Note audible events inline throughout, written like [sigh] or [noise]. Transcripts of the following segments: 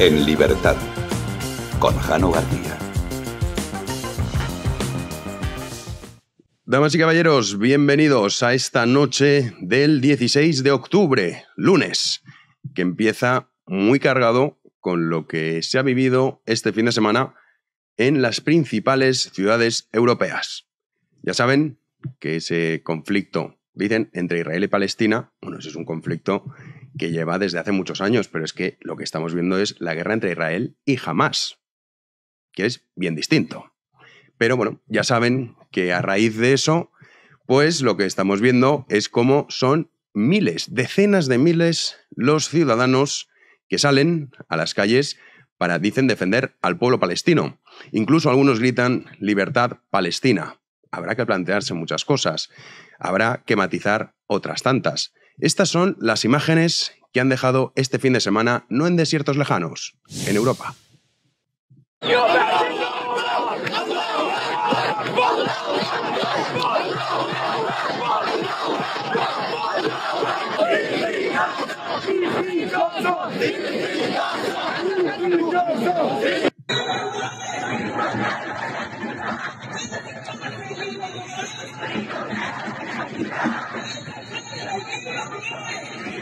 En libertad, con Jano García. Damas y caballeros, bienvenidos a esta noche del 16 de octubre, lunes, que empieza muy cargado con lo que se ha vivido este fin de semana en las principales ciudades europeas. Ya saben que ese conflicto, dicen, entre Israel y Palestina, bueno, ese es un conflicto que lleva desde hace muchos años, pero es que lo que estamos viendo es la guerra entre Israel y Hamas, que es bien distinto. Pero bueno, ya saben que a raíz de eso, pues lo que estamos viendo es cómo son miles, decenas de miles los ciudadanos que salen a las calles para, dicen, defender al pueblo palestino. Incluso algunos gritan libertad palestina. Habrá que plantearse muchas cosas, habrá que matizar otras tantas. Estas son las imágenes que han dejado este fin de semana, no en desiertos lejanos, en Europa.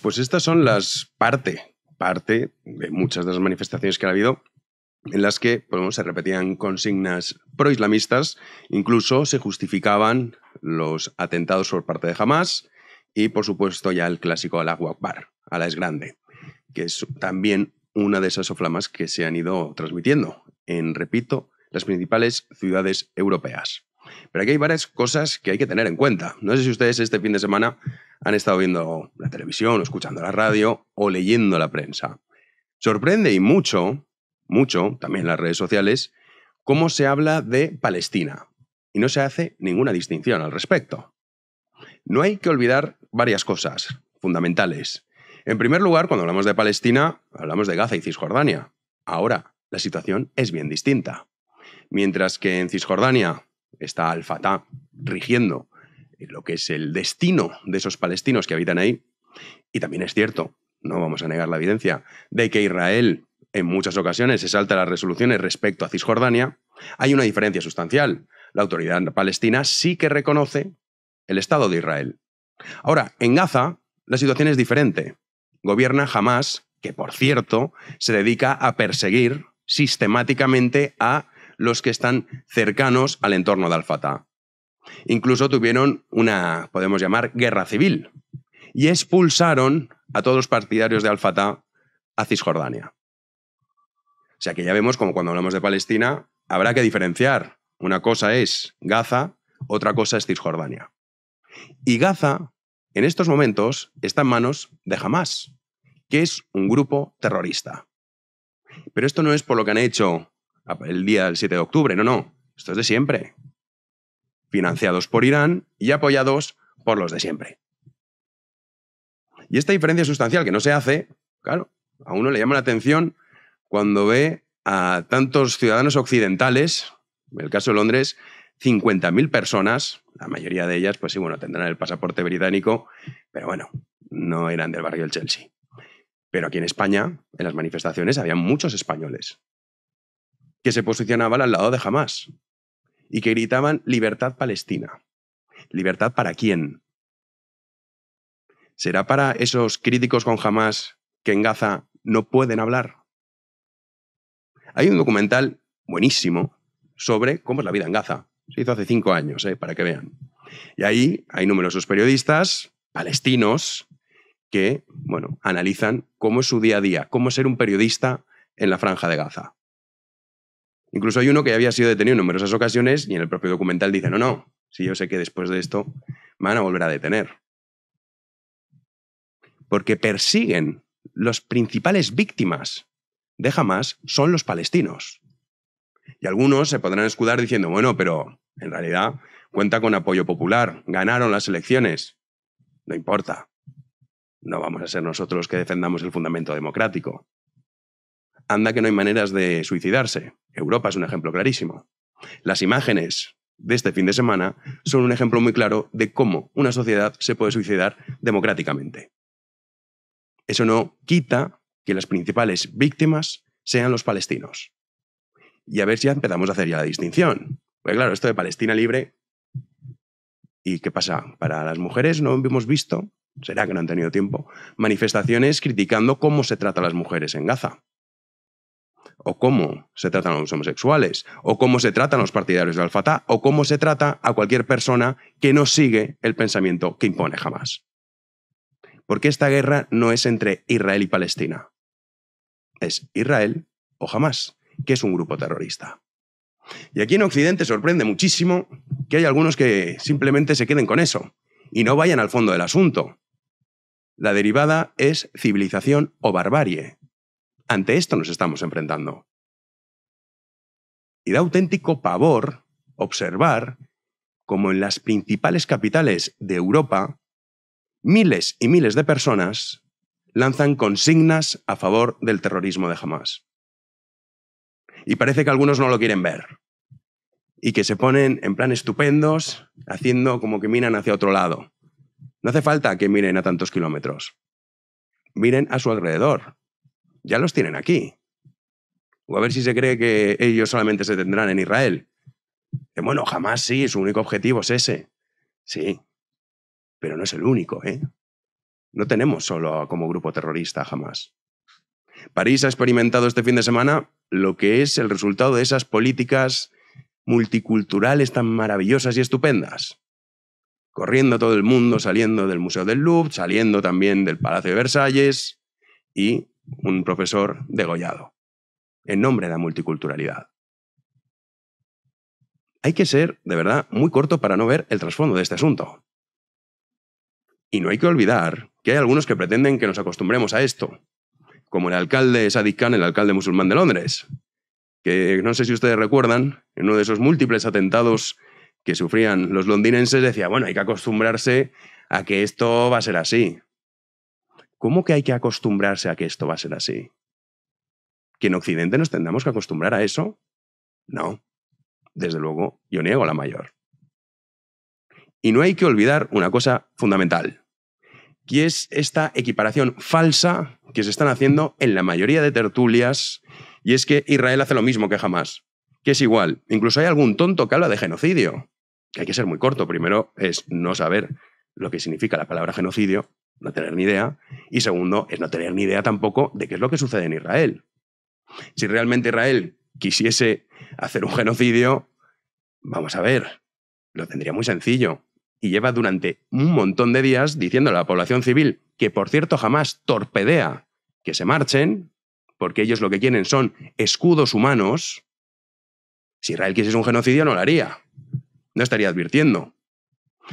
Pues estas son las parte, parte de muchas de las manifestaciones que ha habido en las que podemos, se repetían consignas proislamistas, incluso se justificaban los atentados por parte de Hamas, y por supuesto ya el clásico al agua bar, a la es grande, que es también una de esas oflamas que se han ido transmitiendo en, repito, las principales ciudades europeas. Pero aquí hay varias cosas que hay que tener en cuenta. No sé si ustedes este fin de semana han estado viendo la televisión, o escuchando la radio o leyendo la prensa. Sorprende y mucho, mucho, también las redes sociales, cómo se habla de Palestina y no se hace ninguna distinción al respecto. No hay que olvidar varias cosas fundamentales. En primer lugar, cuando hablamos de Palestina, hablamos de Gaza y Cisjordania. Ahora, la situación es bien distinta. Mientras que en Cisjordania está Al-Fatah rigiendo lo que es el destino de esos palestinos que habitan ahí, y también es cierto, no vamos a negar la evidencia, de que Israel en muchas ocasiones se salta las resoluciones respecto a Cisjordania, hay una diferencia sustancial. La autoridad palestina sí que reconoce el Estado de Israel, Ahora, en Gaza la situación es diferente. Gobierna jamás que por cierto se dedica a perseguir sistemáticamente a los que están cercanos al entorno de Al-Fatah. Incluso tuvieron una, podemos llamar, guerra civil y expulsaron a todos los partidarios de Al-Fatah a Cisjordania. O sea que ya vemos como cuando hablamos de Palestina, habrá que diferenciar. Una cosa es Gaza, otra cosa es Cisjordania. Y Gaza, en estos momentos, está en manos de Hamas, que es un grupo terrorista. Pero esto no es por lo que han hecho el día del 7 de octubre, no, no, esto es de siempre. Financiados por Irán y apoyados por los de siempre. Y esta diferencia sustancial que no se hace, claro, a uno le llama la atención cuando ve a tantos ciudadanos occidentales, en el caso de Londres, 50.000 personas, la mayoría de ellas, pues sí, bueno, tendrán el pasaporte británico, pero bueno, no eran del barrio del Chelsea. Pero aquí en España, en las manifestaciones, había muchos españoles que se posicionaban al lado de Hamas y que gritaban libertad palestina. ¿Libertad para quién? ¿Será para esos críticos con Hamas que en Gaza no pueden hablar? Hay un documental buenísimo sobre cómo es la vida en Gaza, se hizo hace cinco años, eh, para que vean. Y ahí hay numerosos periodistas palestinos que, bueno, analizan cómo es su día a día, cómo ser un periodista en la franja de Gaza. Incluso hay uno que había sido detenido en numerosas ocasiones y en el propio documental dice, no, no, si yo sé que después de esto van a volver a detener. Porque persiguen las principales víctimas de Hamas son los palestinos. Y algunos se podrán escudar diciendo, bueno, pero en realidad cuenta con apoyo popular, ganaron las elecciones. No importa. No vamos a ser nosotros los que defendamos el fundamento democrático. Anda que no hay maneras de suicidarse. Europa es un ejemplo clarísimo. Las imágenes de este fin de semana son un ejemplo muy claro de cómo una sociedad se puede suicidar democráticamente. Eso no quita que las principales víctimas sean los palestinos y a ver si ya empezamos a hacer ya la distinción. Porque claro, esto de Palestina libre, ¿y qué pasa? Para las mujeres no hemos visto, será que no han tenido tiempo, manifestaciones criticando cómo se trata a las mujeres en Gaza o cómo se tratan a los homosexuales, o cómo se tratan los partidarios de Al-Fatah, o cómo se trata a cualquier persona que no sigue el pensamiento que impone jamás. Porque esta guerra no es entre Israel y Palestina. Es Israel o jamás que es un grupo terrorista. Y aquí en Occidente sorprende muchísimo que hay algunos que simplemente se queden con eso y no vayan al fondo del asunto. La derivada es civilización o barbarie. Ante esto nos estamos enfrentando. Y da auténtico pavor observar cómo en las principales capitales de Europa, miles y miles de personas lanzan consignas a favor del terrorismo de Hamas. Y parece que algunos no lo quieren ver. Y que se ponen en plan estupendos, haciendo como que miran hacia otro lado. No hace falta que miren a tantos kilómetros. Miren a su alrededor. Ya los tienen aquí. O a ver si se cree que ellos solamente se tendrán en Israel. Que eh, bueno, jamás sí, su único objetivo es ese. Sí, pero no es el único, ¿eh? No tenemos solo como grupo terrorista jamás. París ha experimentado este fin de semana lo que es el resultado de esas políticas multiculturales tan maravillosas y estupendas. Corriendo todo el mundo, saliendo del Museo del Louvre, saliendo también del Palacio de Versalles y un profesor degollado en nombre de la multiculturalidad. Hay que ser, de verdad, muy corto para no ver el trasfondo de este asunto. Y no hay que olvidar que hay algunos que pretenden que nos acostumbremos a esto, como el alcalde Sadiq Khan, el alcalde musulmán de Londres, que no sé si ustedes recuerdan, en uno de esos múltiples atentados que sufrían los londinenses, decía, bueno, hay que acostumbrarse a que esto va a ser así. ¿Cómo que hay que acostumbrarse a que esto va a ser así? ¿Que en Occidente nos tendamos que acostumbrar a eso? No. Desde luego, yo niego la mayor. Y no hay que olvidar una cosa fundamental. Y es esta equiparación falsa que se están haciendo en la mayoría de tertulias, y es que Israel hace lo mismo que jamás, que es igual. Incluso hay algún tonto que habla de genocidio, que hay que ser muy corto. Primero es no saber lo que significa la palabra genocidio, no tener ni idea, y segundo es no tener ni idea tampoco de qué es lo que sucede en Israel. Si realmente Israel quisiese hacer un genocidio, vamos a ver, lo tendría muy sencillo y lleva durante un montón de días diciendo a la población civil, que por cierto jamás torpedea que se marchen, porque ellos lo que quieren son escudos humanos, si Israel quisiese un genocidio no lo haría, no estaría advirtiendo.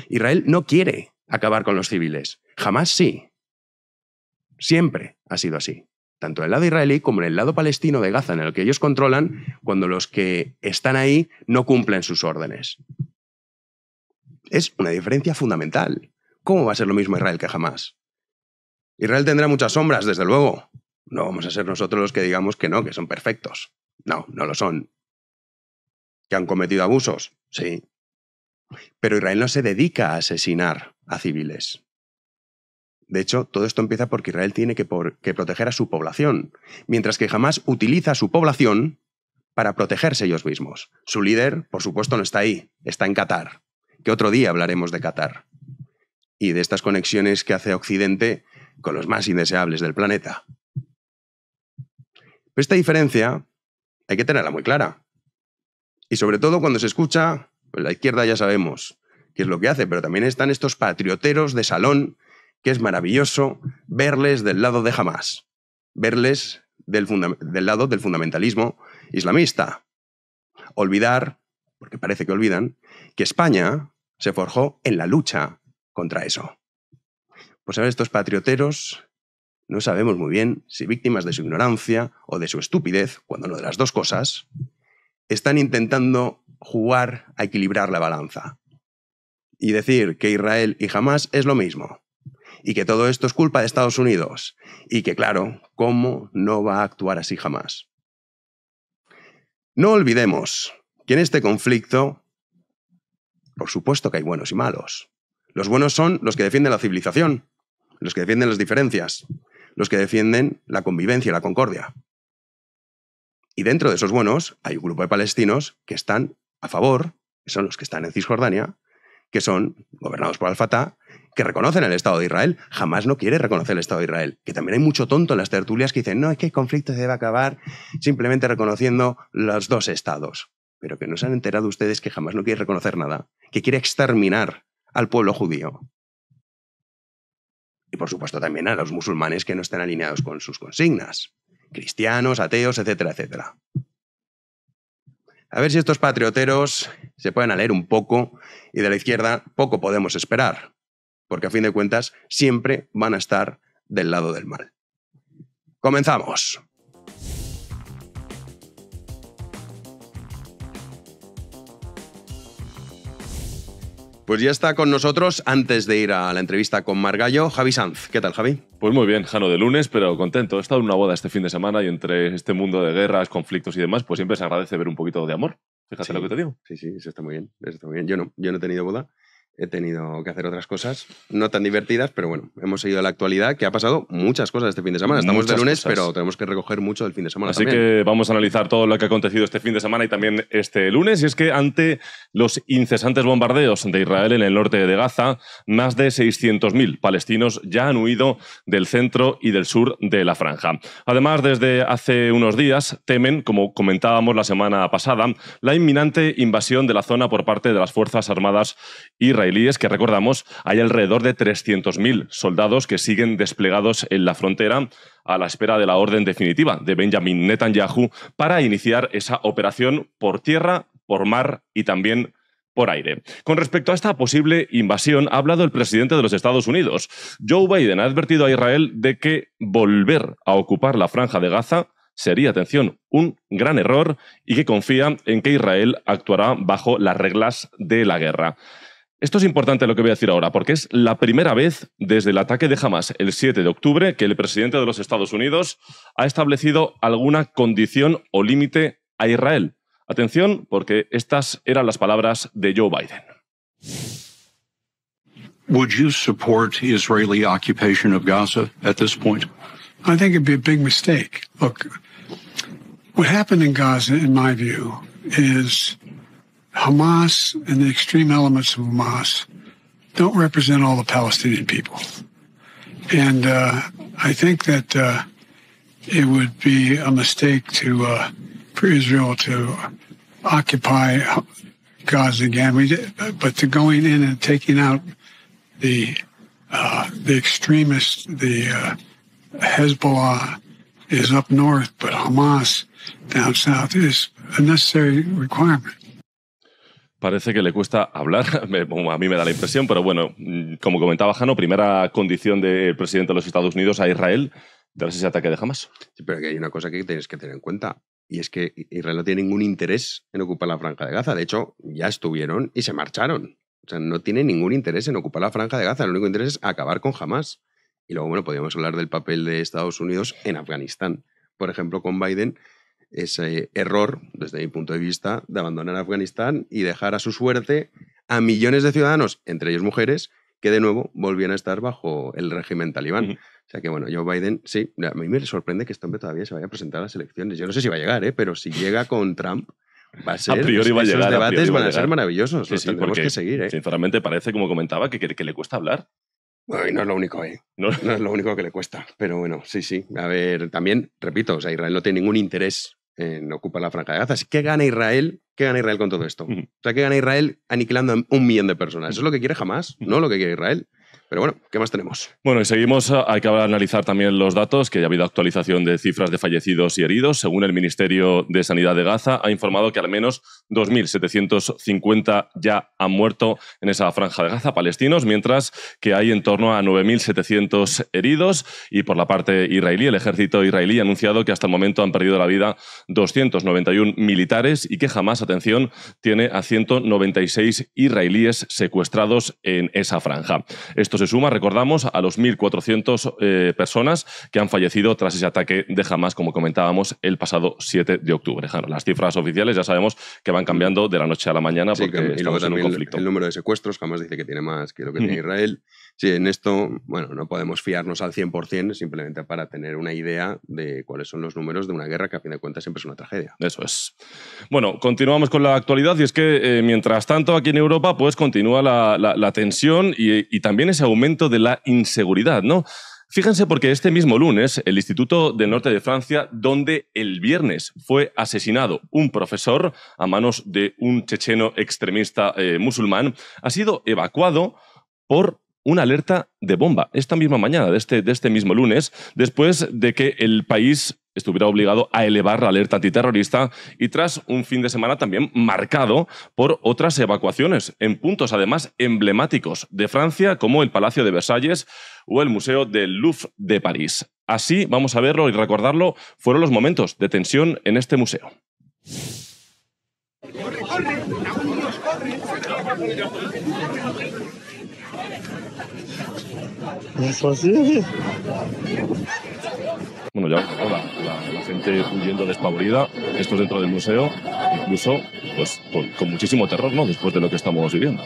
Israel no quiere acabar con los civiles, jamás sí. Siempre ha sido así, tanto en el lado israelí como en el lado palestino de Gaza, en el que ellos controlan, cuando los que están ahí no cumplen sus órdenes. Es una diferencia fundamental. ¿Cómo va a ser lo mismo Israel que jamás? Israel tendrá muchas sombras, desde luego. No vamos a ser nosotros los que digamos que no, que son perfectos. No, no lo son. ¿Que han cometido abusos? Sí. Pero Israel no se dedica a asesinar a civiles. De hecho, todo esto empieza porque Israel tiene que, proteger a su población, mientras que jamás utiliza a su población para protegerse ellos mismos. Su líder, por supuesto, no está ahí, está en Qatar que otro día hablaremos de Qatar y de estas conexiones que hace Occidente con los más indeseables del planeta. Pero esta diferencia hay que tenerla muy clara. Y sobre todo cuando se escucha, pues, la izquierda ya sabemos qué es lo que hace, pero también están estos patrioteros de salón, que es maravilloso verles del lado de Hamas, verles del, del lado del fundamentalismo islamista. Olvidar, porque parece que olvidan, que España se forjó en la lucha contra eso. Pues ver, estos patrioteros no sabemos muy bien si víctimas de su ignorancia o de su estupidez, cuando no de las dos cosas, están intentando jugar a equilibrar la balanza y decir que Israel y jamás es lo mismo y que todo esto es culpa de Estados Unidos y que claro, ¿cómo no va a actuar así jamás? No olvidemos que en este conflicto por supuesto que hay buenos y malos. Los buenos son los que defienden la civilización, los que defienden las diferencias, los que defienden la convivencia y la concordia. Y dentro de esos buenos hay un grupo de palestinos que están a favor, que son los que están en Cisjordania, que son gobernados por Al-Fatah, que reconocen el Estado de Israel. Jamás no quiere reconocer el Estado de Israel. Que también hay mucho tonto en las tertulias que dicen, no, es que el conflicto se debe acabar simplemente reconociendo los dos estados pero que no se han enterado ustedes que jamás no quiere reconocer nada, que quiere exterminar al pueblo judío. Y por supuesto también a los musulmanes que no están alineados con sus consignas, cristianos, ateos, etcétera, etcétera. A ver si estos patrioteros se pueden a leer un poco y de la izquierda poco podemos esperar, porque a fin de cuentas siempre van a estar del lado del mal. Comenzamos. Pues ya está con nosotros, antes de ir a la entrevista con Margallo, Javi Sanz. ¿Qué tal, Javi? Pues muy bien, Jano, de lunes, pero contento. He estado en una boda este fin de semana y entre este mundo de guerras, conflictos y demás, pues siempre se agradece ver un poquito de amor. Fíjate lo que te digo. Sí, sí, eso está muy bien. Eso está muy bien. Yo no, yo no he tenido boda he tenido que hacer otras cosas, no tan divertidas, pero bueno, hemos seguido la actualidad, que ha pasado muchas cosas este fin de semana. Estamos de lunes, pero tenemos que recoger mucho del fin de semana. Así que vamos a analizar todo lo que ha acontecido este fin de semana y también este lunes. Y es que ante los incesantes bombardeos de Israel en el norte de Gaza, más de 600.000 palestinos ya han huido del centro y del sur de la franja. Además, desde hace unos días temen, como comentábamos la semana pasada, la inminente invasión de la zona por parte de las Fuerzas Armadas israelíes que recordamos hay alrededor de 300.000 soldados que siguen desplegados en la frontera a la espera de la orden definitiva de Benjamin Netanyahu para iniciar esa operación por tierra, por mar y también por aire. Con respecto a esta posible invasión, ha hablado el presidente de los Estados Unidos. Joe Biden ha advertido a Israel de que volver a ocupar la franja de Gaza sería, atención, un gran error y que confía en que Israel actuará bajo las reglas de la guerra. Esto es importante lo que voy a decir ahora, porque es la primera vez desde el ataque de Hamas el 7 de octubre que el presidente de los Estados Unidos ha establecido alguna condición o límite a Israel. Atención, porque estas eran las palabras de Joe Biden. Would you support Israeli Gaza at this point? I Gaza, Hamas and the extreme elements of Hamas don't represent all the Palestinian people. And uh, I think that uh, it would be a mistake to uh, for Israel to occupy Gaza again. We did, but to going in and taking out the uh, the extremists, the uh, Hezbollah is up north, but Hamas down south is a necessary requirement. parece que le cuesta hablar, [laughs] a mí me da la impresión, pero bueno, mm, como comentaba Jano, primera condición del presidente de los Estados Unidos a Israel tras ese ataque de Hamas. Sí, pero que hay una cosa que tienes que tener en cuenta. Y es que Israel no tiene ningún interés en ocupar la franja de Gaza. De hecho, ya estuvieron y se marcharon. O sea, no tiene ningún interés en ocupar la franja de Gaza. El único interés es acabar con Hamas. Y luego, bueno, podríamos hablar del papel de Estados Unidos en Afganistán. Por ejemplo, con Biden, ese error, desde mi punto de vista, de abandonar Afganistán y dejar a su suerte a millones de ciudadanos, entre ellos mujeres, que de nuevo volvían a estar bajo el régimen talibán. O sea que bueno, Joe Biden, sí, a mí me sorprende que este hombre todavía se vaya a presentar a las elecciones. Yo no sé si va a llegar, ¿eh? pero si llega con Trump, va a ser. A priori va a llegar, esos debates van a, ser maravillosos. tenemos que seguir. ¿eh? Sinceramente, parece, como comentaba, que, que, le cuesta hablar. no es lo único, ¿eh? ¿No? ¿No? es lo único que le cuesta. Pero bueno, sí, sí. A ver, también, repito, o sea, Israel no tiene ningún interés en, ocupa la franja de Gaza. ¿Qué gana Israel? ¿Qué gana Israel con todo esto? O sea, ¿qué gana Israel aniquilando a un millón de personas? ¿Eso es lo que quiere jamás? ¿No lo que quiere Israel? Pero bueno, ¿qué más tenemos? Bueno, y seguimos, ah, hay que analizar también los datos, que ya ha habido actualización de cifras de fallecidos y heridos. Según el Ministerio de Sanidad de Gaza, ha informado que al menos 2.750 ya han muerto en esa franja de Gaza, palestinos, mientras que hay en torno a 9.700 heridos. Y por la parte israelí, el ejército israelí ha anunciado que hasta el momento han perdido la vida 291 militares y que jamás, atención, tiene a 196 israelíes secuestrados en esa franja. Estos se suma, recordamos, a los 1.400 eh, personas que han fallecido tras ese ataque de Hamas, como comentábamos, el pasado 7 de octubre. las cifras oficiales ya sabemos que van cambiando de la noche a la mañana porque estamos en un conflicto. El número de secuestros, Hamas dice que tiene más que lo que tiene Israel. Sí, en esto, bueno, no podemos fiarnos al 100% simplemente para tener una idea de cuáles son los números de una guerra que a fin de cuentas siempre es una tragedia. Eso es. Bueno, continuamos con la actualidad y es que eh, mientras tanto aquí en Europa pues continúa la, tensión y, también ese aumento de la inseguridad, ¿no? Fíjense porque este mismo lunes el Instituto del Norte de Francia, donde el viernes fue asesinado un profesor a manos de un checheno extremista eh, musulmán, ha sido evacuado por una alerta de bomba esta misma mañana, de este, de este mismo lunes, después de que el país estuviera obligado a elevar la alerta antiterrorista y tras un fin de semana también marcado por otras evacuaciones en puntos además emblemáticos de Francia como el Palacio de Versalles o el Museo del Louvre de París. Así, vamos a verlo y recordarlo, fueron los momentos de tensión en este museo. ¡Corre, pues, pues, bueno, ya la, gente huyendo despavorida, esto dentro del museo, incluso pues, con, muchísimo terror, ¿no? Después de lo que estamos viviendo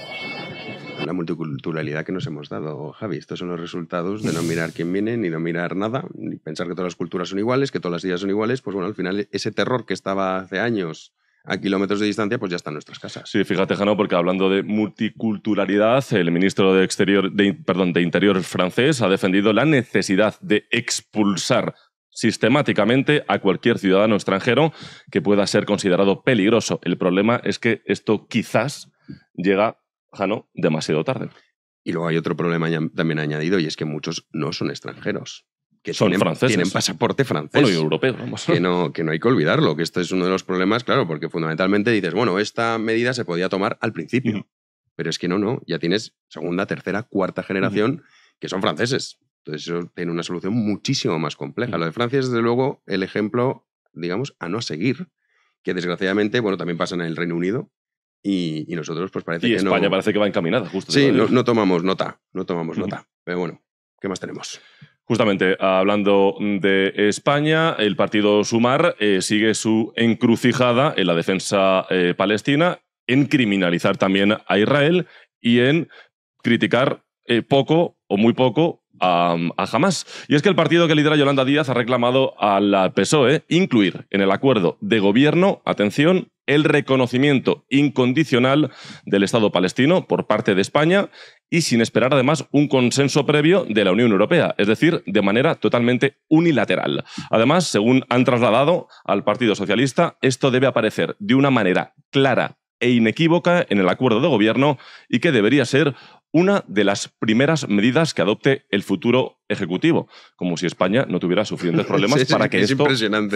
la multiculturalidad que nos hemos dado, Javi. Estos son los resultados de no mirar quién viene, ni no mirar nada, ni pensar que todas las culturas son iguales, que todas las ideas son iguales. Pues bueno, al final ese terror que estaba hace años a kilómetros de distancia, pues ya están nuestras casas. Sí, fíjate, Jano, porque hablando de multiculturalidad, el ministro de, Exterior, perdón, de Interior francés ha defendido la necesidad de expulsar sistemáticamente a cualquier ciudadano extranjero que pueda ser considerado peligroso. El problema es que esto quizás llega, Jano, demasiado tarde. Y luego hay otro problema también añadido y es que muchos no son extranjeros que son tienen, franceses. tienen pasaporte francés. y europeo, Que no, que no hay que olvidarlo, que esto es uno de los problemas, claro, porque fundamentalmente dices, bueno, esta medida se podía tomar al principio, pero es que no, no, ya tienes segunda, tercera, cuarta generación que son franceses. Entonces eso tiene una solución muchísimo más compleja. Lo de Francia es, desde luego, el ejemplo, digamos, a no seguir, que desgraciadamente, bueno, también pasa en el Reino Unido, y, nosotros pues parece y que España parece que va encaminada justo sí no, no, tomamos nota no tomamos nota pero bueno qué más tenemos Justamente, ah, hablando de España, el partido Sumar eh, sigue su encrucijada en la defensa eh, palestina, en criminalizar también a Israel y en criticar eh, poco o muy poco a, a, Hamas. Y es que el partido que lidera Yolanda Díaz ha reclamado a la PSOE incluir en el acuerdo de gobierno, atención, el reconocimiento incondicional del Estado palestino por parte de España y sin esperar además un consenso previo de la Unión Europea, es decir, de manera totalmente unilateral. Además, según han trasladado al Partido Socialista, esto debe aparecer de una manera clara e inequívoca en el acuerdo de gobierno y que debería ser una de las primeras medidas que adopte el futuro ejecutivo, como si España no tuviera suficientes [laughs] problemas para que esto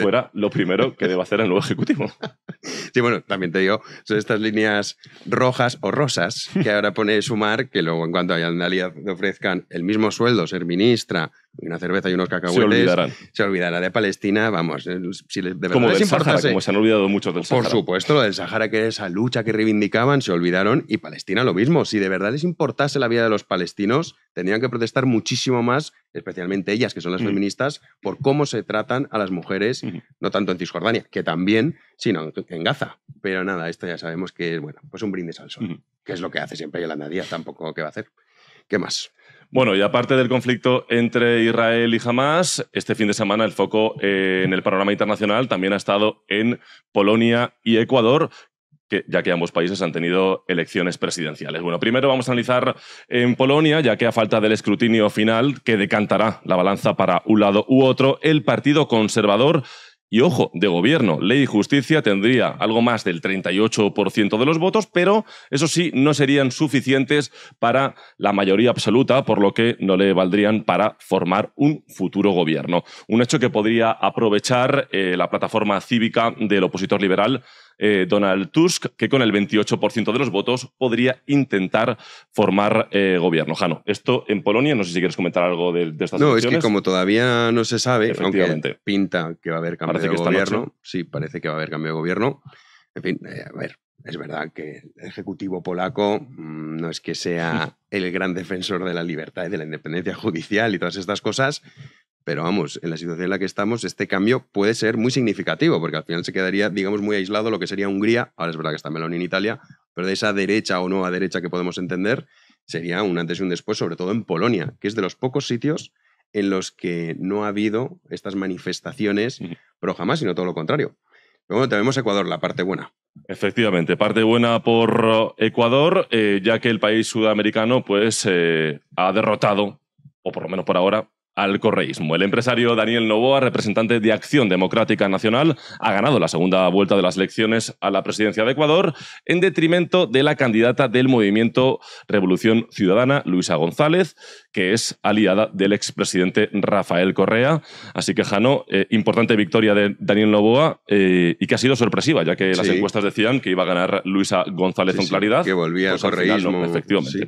fuera lo primero que deba hacer el nuevo ejecutivo. [laughs] Sí, bueno, también te digo, son estas líneas rojas o rosas que ahora pone Sumar, que luego en cuanto a Yandalía ofrezcan el mismo sueldo, ser ministra, una cerveza y unos cacahuetes, se olvidarán. Se olvidará de Palestina, vamos, eh, si de verdad les importase. como se han olvidado muchos del Sahara. Por supuesto, lo del Sahara, que era esa lucha que reivindicaban, se olvidaron, y Palestina lo mismo. Si de verdad les importase la vida de los palestinos, tendrían que protestar muchísimo más especialmente ellas, que son las mm. feministas, por cómo se tratan a las mujeres, no tanto en Cisjordania, que también, sino en Gaza. Pero nada, esto ya sabemos que es, bueno, pues un brindis al sol, que es lo que hace siempre Yolanda Díaz, tampoco qué va a hacer. ¿Qué más? Bueno, y aparte del conflicto entre Israel y Hamas, este fin de semana el foco eh, en el panorama internacional también ha estado en Polonia y Ecuador, ya que ambos países han tenido elecciones presidenciales. Bueno, primero vamos a analizar eh, en Polonia, ya que a falta del escrutinio final que decantará la balanza para un lado u otro, el Partido Conservador y ojo, de gobierno, ley y justicia tendría algo más del 38% de los votos, pero eso sí, no serían suficientes para la mayoría absoluta, por lo que no le valdrían para formar un futuro gobierno. Un hecho que podría aprovechar eh, la plataforma cívica del opositor liberal eh, Donald Tusk, que con el 28% de los votos podría intentar formar eh, gobierno. Jano, esto en Polonia, no sé si quieres comentar algo de, de estas No, es que como todavía no se sabe, aunque pinta que va a haber cambio de gobierno, sí, parece que va a haber cambio de gobierno. En fin, eh, a ver, es verdad que el Ejecutivo polaco mm, no es que sea [laughs] el gran defensor de la libertad y de la independencia judicial y todas estas cosas, pero vamos, en la situación en la que estamos, este cambio puede ser muy significativo, porque al final se quedaría, digamos, muy aislado lo que sería Hungría, ahora es verdad que está Meloni en Italia, pero de esa derecha o a derecha que podemos entender, sería un antes y un después, sobre todo en Polonia, que es de los pocos sitios en los que no ha habido estas manifestaciones pero jamás, sino todo lo contrario. Pero bueno, tenemos Ecuador, la parte buena. Efectivamente, parte buena por Ecuador, eh, ya que el país sudamericano pues, eh, ha derrotado, o por lo menos por ahora, al correísmo. El empresario Daniel Novoa, representante de Acción Democrática Nacional, ha ganado la segunda vuelta de las elecciones a la presidencia de Ecuador en detrimento de la candidata del movimiento Revolución Ciudadana, Luisa González, que es aliada del expresidente Rafael Correa. Así que, Jano, eh, importante victoria de Daniel Novoa eh, y que ha sido sorpresiva, ya que las encuestas decían que iba a ganar Luisa González con claridad. que volvía pues al correísmo.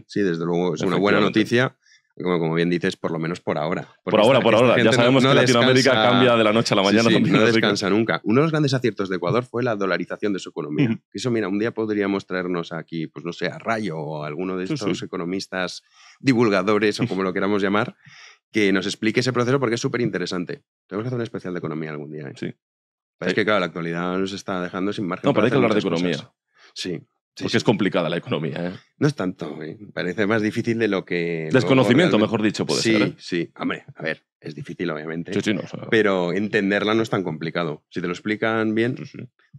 sí, desde luego es una buena noticia como, bien dices, por lo menos por ahora. Por ahora, por ahora. Ya sabemos que Latinoamérica cambia de la noche a la mañana. no descansa nunca. Uno de los grandes aciertos de Ecuador fue la dolarización de su economía. Eso, mira, un día podríamos traernos aquí, pues no sé, a Rayo o a alguno de estos economistas divulgadores o [laughs] como lo queramos llamar, que nos explique ese proceso porque es súper interesante. Tenemos que hacer un especial de economía algún día. ¿eh? Sí. Es que, claro, la actualidad nos está dejando sin margen. No, pero hay que hablar de economía. Sí, Sí. porque es complicada la economía. ¿eh? No es tanto, ¿eh? parece más difícil de lo que... Desconocimiento, mejor dicho, puede sí, ser. Sí, ¿eh? sí, hombre, a ver, es difícil obviamente, pero entenderla no es tan complicado. Si te lo explican bien,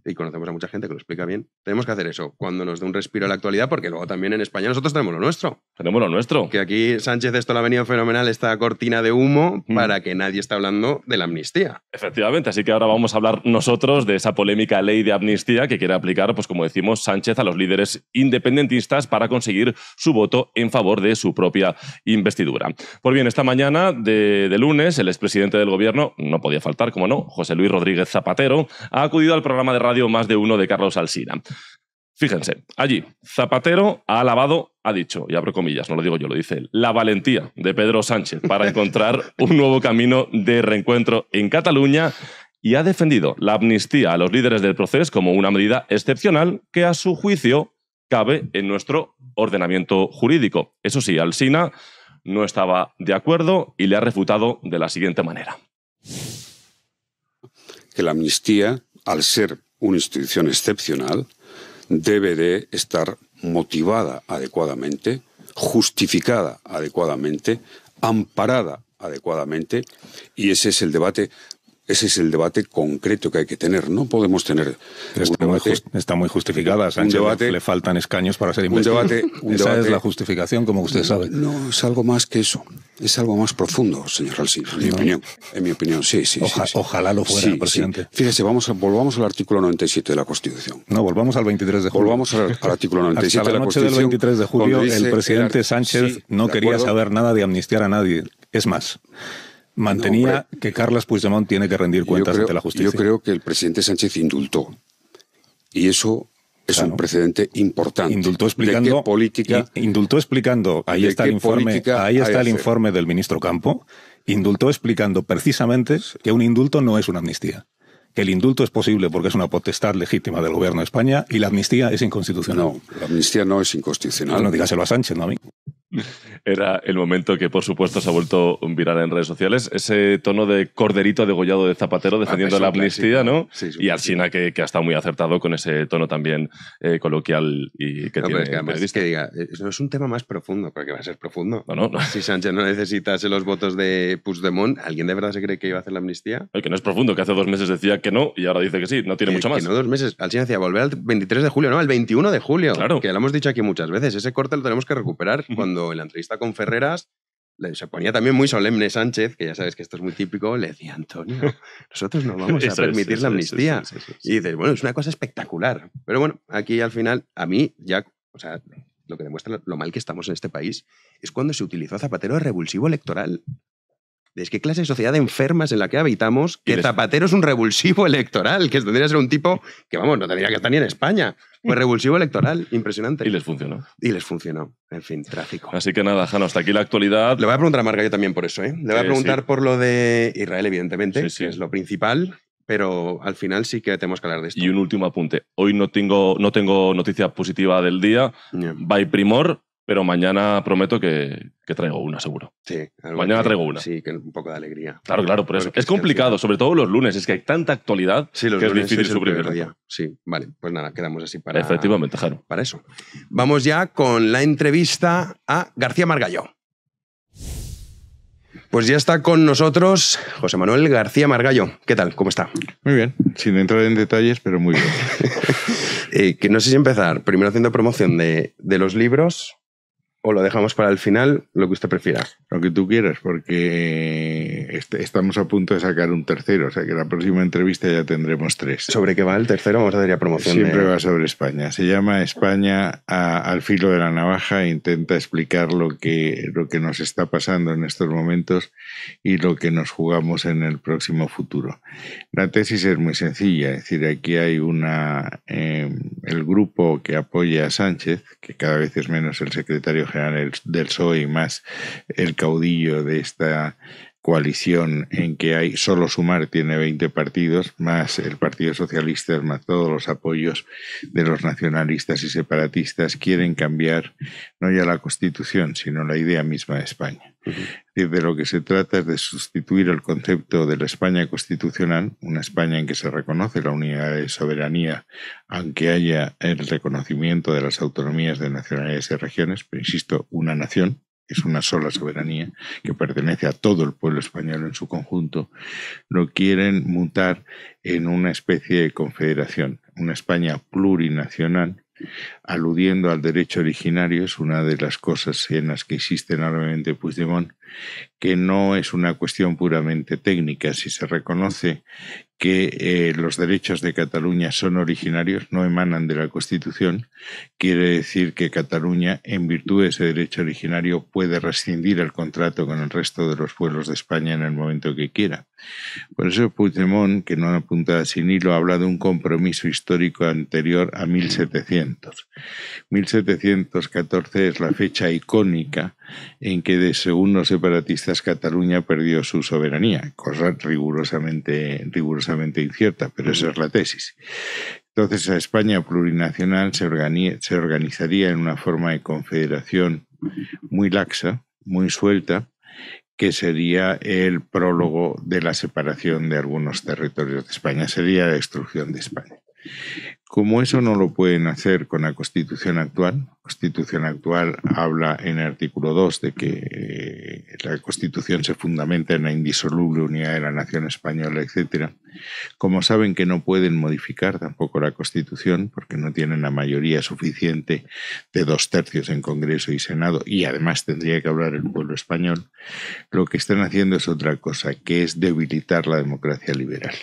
y conocemos a mucha gente que lo explica bien, tenemos que hacer eso, cuando nos dé un respiro a la actualidad, porque luego también en España nosotros tenemos lo nuestro. Tenemos lo nuestro. Que aquí Sánchez esto le ha venido fenomenal esta cortina de humo mm. para que nadie esté hablando de la amnistía. Efectivamente, así que ahora vamos a hablar nosotros de esa polémica ley de amnistía que quiere aplicar, pues como decimos, Sánchez a los líderes independentistas para conseguir su voto en favor de su propia investidura. Pues bien, esta mañana de, de lunes, el expresidente del gobierno, no podía faltar, como no, José Luis Rodríguez Zapatero, ha acudido al programa de radio Más de Uno de Carlos Alsina. Fíjense, allí Zapatero ha alabado, ha dicho, y abro comillas, no lo digo yo, lo dice él, la valentía de Pedro Sánchez para encontrar [laughs] un nuevo camino de reencuentro en Cataluña y ha defendido la amnistía a los líderes del proceso como una medida excepcional que a su juicio cabe en nuestro ordenamiento jurídico. Eso sí, Alsina no estaba de acuerdo y le ha refutado de la siguiente manera. Que la amnistía, al ser una institución excepcional, debe de estar motivada adecuadamente, justificada adecuadamente, amparada adecuadamente, y ese es el debate ese es el debate concreto que hay que tener. No podemos tener. Está, debate, muy, está muy, justificada. Sánchez le faltan escaños para ser debate, Esa es la justificación, como usted sabe. No, es algo más que eso. Es algo más profundo, señor Alsina, en mi opinión. En mi opinión, sí, sí. Ojalá lo fuera, presidente. Fíjese, vamos, volvamos al artículo 97 de la Constitución. No, volvamos al 23 de julio. Volvamos al, artículo 97 de la, noche del 23 de julio, el presidente Sánchez no quería saber nada de amnistiar a nadie. Es más, mantenía que Carles Puigdemont tiene que rendir cuentas ante la justicia. Yo creo que el presidente Sánchez indultó. Y eso es un precedente importante. Indultó explicando política. Indultó explicando. Ahí está el informe. Ahí está el informe del ministro Campo. Indultó explicando precisamente que un indulto no es una amnistía. Que el indulto es posible porque es una potestad legítima del gobierno de España y la amnistía es inconstitucional. No, la amnistía no es inconstitucional. Pues no, no dígaselo a Sánchez, no a mí. Era el momento que, por supuesto, se ha vuelto viral en redes sociales. Ese tono de corderito degollado de Zapatero defendiendo ah, la amnistía, ¿no? y Alcina, que, que, ha estado muy acertado con ese tono también eh, coloquial y que tiene. es que, no eh, es un tema más profundo, porque va a ser profundo. Si Sánchez no necesitase los votos de Puigdemont, ¿alguien de verdad se cree que iba a hacer la amnistía? que no es profundo, que hace dos meses decía que no y ahora dice que sí, no tiene mucho más. Que no dos meses. Alcina decía volver al 23 de julio, no, al 21 de julio. Claro. Que lo hemos dicho aquí muchas veces. Ese corte lo tenemos que recuperar cuando en la entrevista con Ferreras se ponía también muy solemne Sánchez, que ya sabes que esto es muy típico, le decía, Antonio, nosotros no vamos a permitir la amnistía. y dices, bueno, es una cosa espectacular. Pero bueno, aquí al final, a mí ya, o sea, lo que demuestra lo mal que estamos en este país es cuando se utilizó a Zapatero de revulsivo electoral. Es "¿Qué clase de sociedad enferma es en la que habitamos, que Zapatero es un revulsivo electoral, que tendría que ser un tipo que, vamos, no tendría que estar ni en España. Pues revulsivo electoral, impresionante. Y les funcionó. Y les funcionó. En fin, tráfico. Así que nada, Jano, hasta aquí la actualidad. Le voy a preguntar a Marga yo también por eso, ¿eh? Le voy a preguntar por lo de Israel, evidentemente, que es lo principal. Pero al final sí que tenemos que hablar de esto. Y un último apunte. Hoy no tengo, no tengo noticia positiva del día. Bye Primor pero mañana prometo que, traigo una, seguro. Sí. mañana traigo una. Sí, que un poco de alegría. Claro, claro, por eso. es pues complicado, sobre todo los lunes. Es que hay tanta actualidad sí, que es difícil suprimirlo. Sí, vale. Pues nada, quedamos así para... Efectivamente, Jaro. Para eso. Vamos ya con la entrevista a García Margallo. Pues ya está con nosotros José Manuel García Margallo. ¿Qué tal? ¿Cómo está? Muy bien, sin entrar en detalles, pero muy bien. [laughs] Eh, que no sé si empezar primero haciendo promoción de, de los libros o lo dejamos para el final, lo que usted prefiera. Lo que tú quieras, porque este, estamos a punto de sacar un tercero, o sea que la próxima entrevista ya tendremos tres. ¿Sobre qué va el tercero? Vamos a hacer ya promoción. Siempre va sobre España. Se llama España al filo de la navaja e intenta explicar lo que, lo que nos está pasando en estos momentos y lo que nos jugamos en el próximo futuro. La tesis es muy sencilla, es decir, aquí hay una... Em, el grupo que apoya a Sánchez, que cada vez es menos el secretario general, del PSOE más el caudillo de esta coalición en que hay solo Sumar tiene 20 partidos, más el Partido Socialista, más todos los apoyos de los nacionalistas y separatistas, quieren cambiar no ya la Constitución, sino la idea misma de España de lo que se trata es de sustituir el concepto de la España constitucional, una España en que se reconoce la unidad de soberanía, aunque haya el reconocimiento de las autonomías de nacionalidades y regiones, pero insisto, una nación, es una sola soberanía que pertenece a todo el pueblo español en su conjunto, lo quieren mutar en una especie de confederación, una España plurinacional aludiendo al derecho originario, es una de las cosas en las que existe enormemente Puigdemont, que no es una cuestión puramente técnica. Si se reconoce que eh, los derechos de Cataluña son originarios, no emanan de la Constitución, quiere decir que Cataluña, en virtud de ese derecho originario, puede rescindir el contrato con el resto de los pueblos de España en el momento que quiera. Por eso Puigdemont, que no apunta sin hilo, habla de un compromiso histórico anterior a 1700. 1714 es la fecha icónica en que, según los separatistas, Cataluña perdió su soberanía, cosa rigurosamente, incierta, pero esa es la tesis. Entonces, a España plurinacional se, se organizaría en una forma de confederación muy laxa, muy suelta, que sería el prólogo de la separación de algunos territorios de España, sería la destrucción de España. Como eso no lo pueden hacer con la Constitución actual, la Constitución actual habla en el artículo 2 de que eh, la Constitución se fundamenta en la indisoluble unidad de la nación española, etc. Como saben que no pueden modificar tampoco la Constitución porque no tienen la mayoría suficiente de dos tercios en Congreso y Senado y además tendría que hablar el pueblo español, lo que están haciendo es otra cosa, que es debilitar la democracia liberal.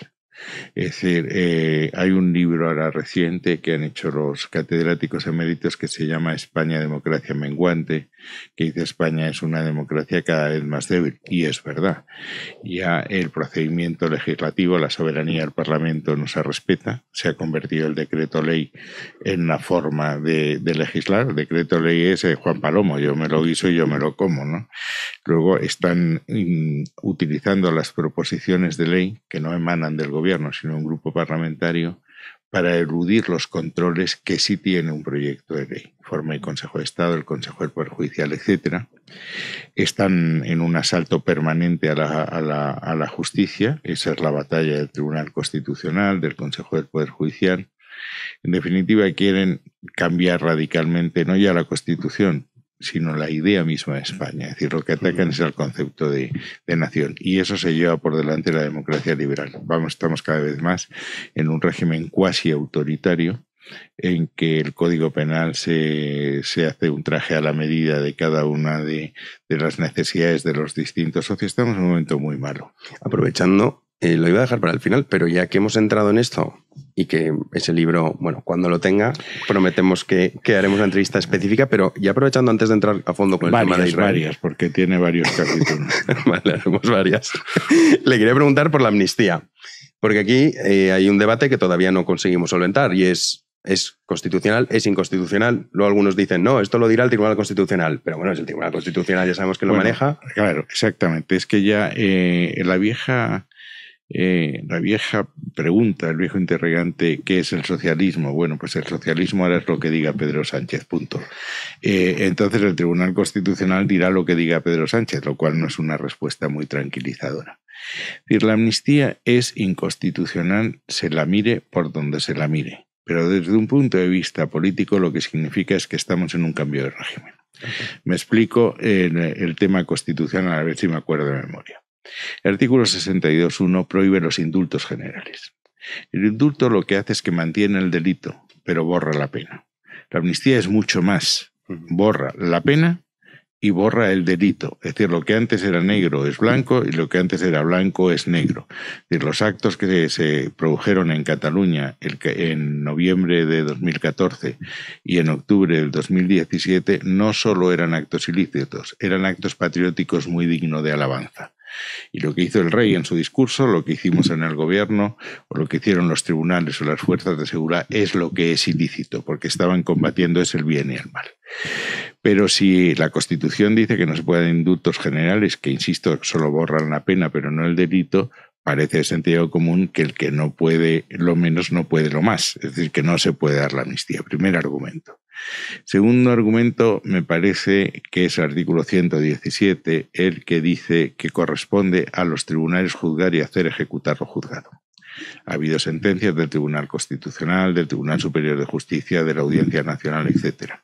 Es decir, eh, hay un libro ahora reciente que han hecho los catedráticos eméritos que se llama España, democracia menguante, que dice España es una democracia cada vez más débil. Y es verdad. Ya el procedimiento legislativo, la soberanía del Parlamento no se respeta. Se ha convertido el decreto ley en la forma de, legislar. El decreto ley es eh, Juan Palomo, yo me lo guiso y yo me lo como. Luego están mm, utilizando las proposiciones de ley que no emanan del gobierno, sino un grupo parlamentario para eludir los controles que sí tiene un proyecto de ley. Forma el Consejo de Estado, el Consejo del Poder Judicial, etc. Están en un asalto permanente a la, justicia. Esa es la batalla del Tribunal Constitucional, del Consejo del Poder Judicial. En definitiva, quieren cambiar radicalmente no ya la Constitución, sino la idea misma de España. Es decir, lo que atacan es el concepto de, nación. Y eso se lleva por delante la democracia liberal. Vamos, estamos cada vez más en un régimen cuasi autoritario en que el Código Penal se, hace un traje a la medida de cada una de, de las necesidades de los distintos socios. Estamos en un momento muy malo. Aprovechando, eh, lo iba a dejar para el final, pero ya que hemos entrado en esto y que ese libro, bueno, cuando lo tenga, prometemos que, haremos una entrevista específica, pero ya aprovechando antes de entrar a fondo con el tema de Israel. Varias, porque tiene varios [laughs] capítulos. vale, haremos varias. Le quería preguntar por la amnistía, porque aquí eh, hay un debate que todavía no conseguimos solventar y es es constitucional, es inconstitucional. Luego algunos dicen, no, esto lo dirá el Tribunal Constitucional. Pero bueno, es el Tribunal Constitucional, ya sabemos que lo maneja. Claro, exactamente. Es que ya eh, la vieja eh, la vieja pregunta, el viejo interrogante, ¿qué es el socialismo? Bueno, pues el socialismo ahora es lo que diga Pedro Sánchez, punto. Eh, entonces el Tribunal Constitucional dirá lo que diga Pedro Sánchez, lo cual no es una respuesta muy tranquilizadora. decir, la amnistía es inconstitucional, se la mire por donde se la mire. Pero desde un punto de vista político lo que significa es que estamos en un cambio de régimen. Me explico en el tema constitucional, a ver si me acuerdo de memoria. El artículo 62.1 prohíbe los indultos generales. El indulto lo que hace es que mantiene el delito, pero borra la pena. La amnistía es mucho más. Borra la pena y borra el delito. Es decir, lo que antes era negro es blanco y lo que antes era blanco es negro. Es decir, los actos que se produjeron en Cataluña en noviembre de 2014 y en octubre del 2017 no solo eran actos ilícitos, eran actos patrióticos muy dignos de alabanza. Y lo que hizo el rey en su discurso, lo que hicimos en el gobierno, o lo que hicieron los tribunales o las fuerzas de seguridad, es lo que es ilícito, porque estaban combatiendo es el bien y el mal. Pero si la Constitución dice que no se pueden indultos generales, que insisto, solo borran la pena, pero no el delito, parece de sentido común que el que no puede lo menos no puede lo más, es decir, que no se puede dar la amnistía. Primer argumento. Segundo argumento, me parece que es el artículo 117, el que dice que corresponde a los tribunales juzgar y hacer ejecutar lo juzgado. Ha habido sentencias del Tribunal Constitucional, del Tribunal Superior de Justicia, de la Audiencia Nacional, etcétera.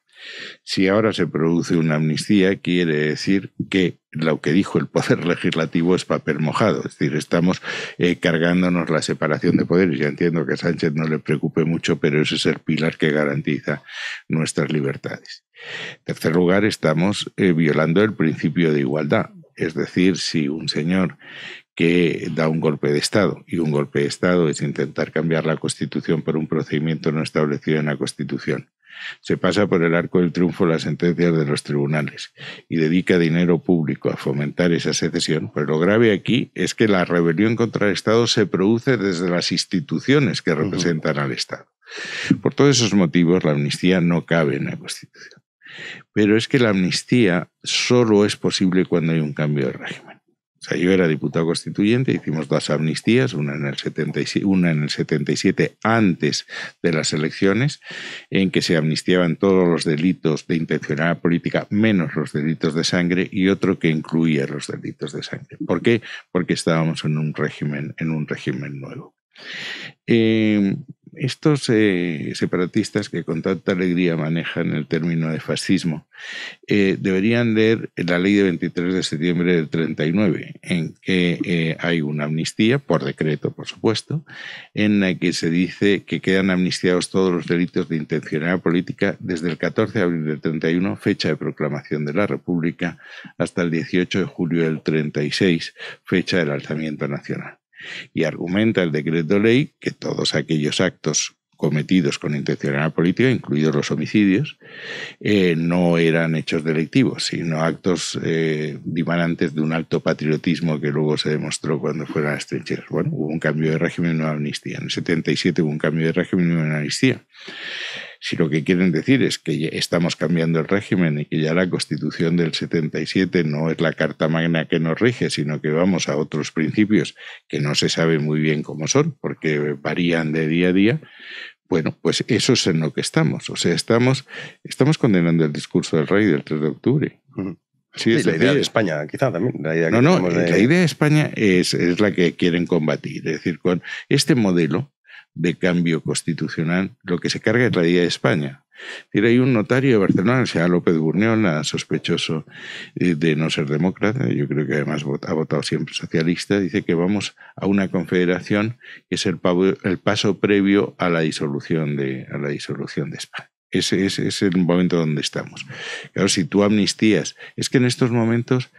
Si ahora se produce una amnistía, quiere decir que lo que dijo el Poder Legislativo es papel mojado, es decir, estamos eh, cargándonos la separación de poderes. Ya entiendo que a Sánchez no le preocupe mucho, pero ese es el pilar que garantiza nuestras libertades. En tercer lugar, estamos eh, violando el principio de igualdad. Es decir, si un señor que da un golpe de Estado, y un golpe de Estado es intentar cambiar la Constitución por un procedimiento no establecido en la Constitución, se pasa por el arco del triunfo las sentencias de los tribunales y dedica dinero público a fomentar esa secesión, pero lo grave aquí es que la rebelión contra el Estado se produce desde las instituciones que representan al Estado. Por todos esos motivos, la amnistía no cabe en la Constitución. Pero es que la amnistía solo es posible cuando hay un cambio de régimen. O sea, yo era diputado constituyente, hicimos dos amnistías, una en, el 77, antes de las elecciones, en que se amnistiaban todos los delitos de intencionalidad política, menos los delitos de sangre, y otro que incluía los delitos de sangre. ¿Por qué? Porque estábamos en un régimen, en un régimen nuevo. Eh, estos eh, separatistas que con tanta alegría manejan el término de fascismo eh, deberían leer la ley de 23 de septiembre del 39, en que eh, hay una amnistía, por decreto, por supuesto, en la que se dice que quedan amnistiados todos los delitos de intencionalidad política desde el 14 de abril del 31, fecha de proclamación de la República, hasta el 18 de julio del 36, fecha del alzamiento nacional y argumenta el decreto ley que todos aquellos actos cometidos con la política, incluidos los homicidios, eh, no eran hechos delictivos, sino actos eh, dimanantes de un alto patriotismo que luego se demostró cuando fueron las trincheras. Bueno, hubo un cambio de régimen y una amnistía. En el 77 hubo un cambio de régimen y una amnistía. Si lo que quieren decir es que estamos cambiando el régimen y que ya la Constitución del 77 no es la Carta Magna que nos rige, sino que vamos a otros principios que no se sabe muy bien cómo son, porque varían de día a día, bueno, pues eso es en lo que estamos. O sea, estamos, estamos condenando el discurso del rey del 3 de octubre. Sí, es la, idea, de España, quizá también. no, no, eh, la idea de España es, es, la que quieren combatir. Es decir, con este modelo de cambio constitucional, lo que se carga es la idea de España. Tiene hay un notario de Barcelona, se llama López Burneón, sospechoso eh, de no ser demócrata, yo creo que además ha votado siempre socialista, dice que vamos a una confederación que es el, paso previo a la disolución de, a la disolución de España. Ese, ese, es el momento donde estamos. Claro, si tú amnistías, es que en estos momentos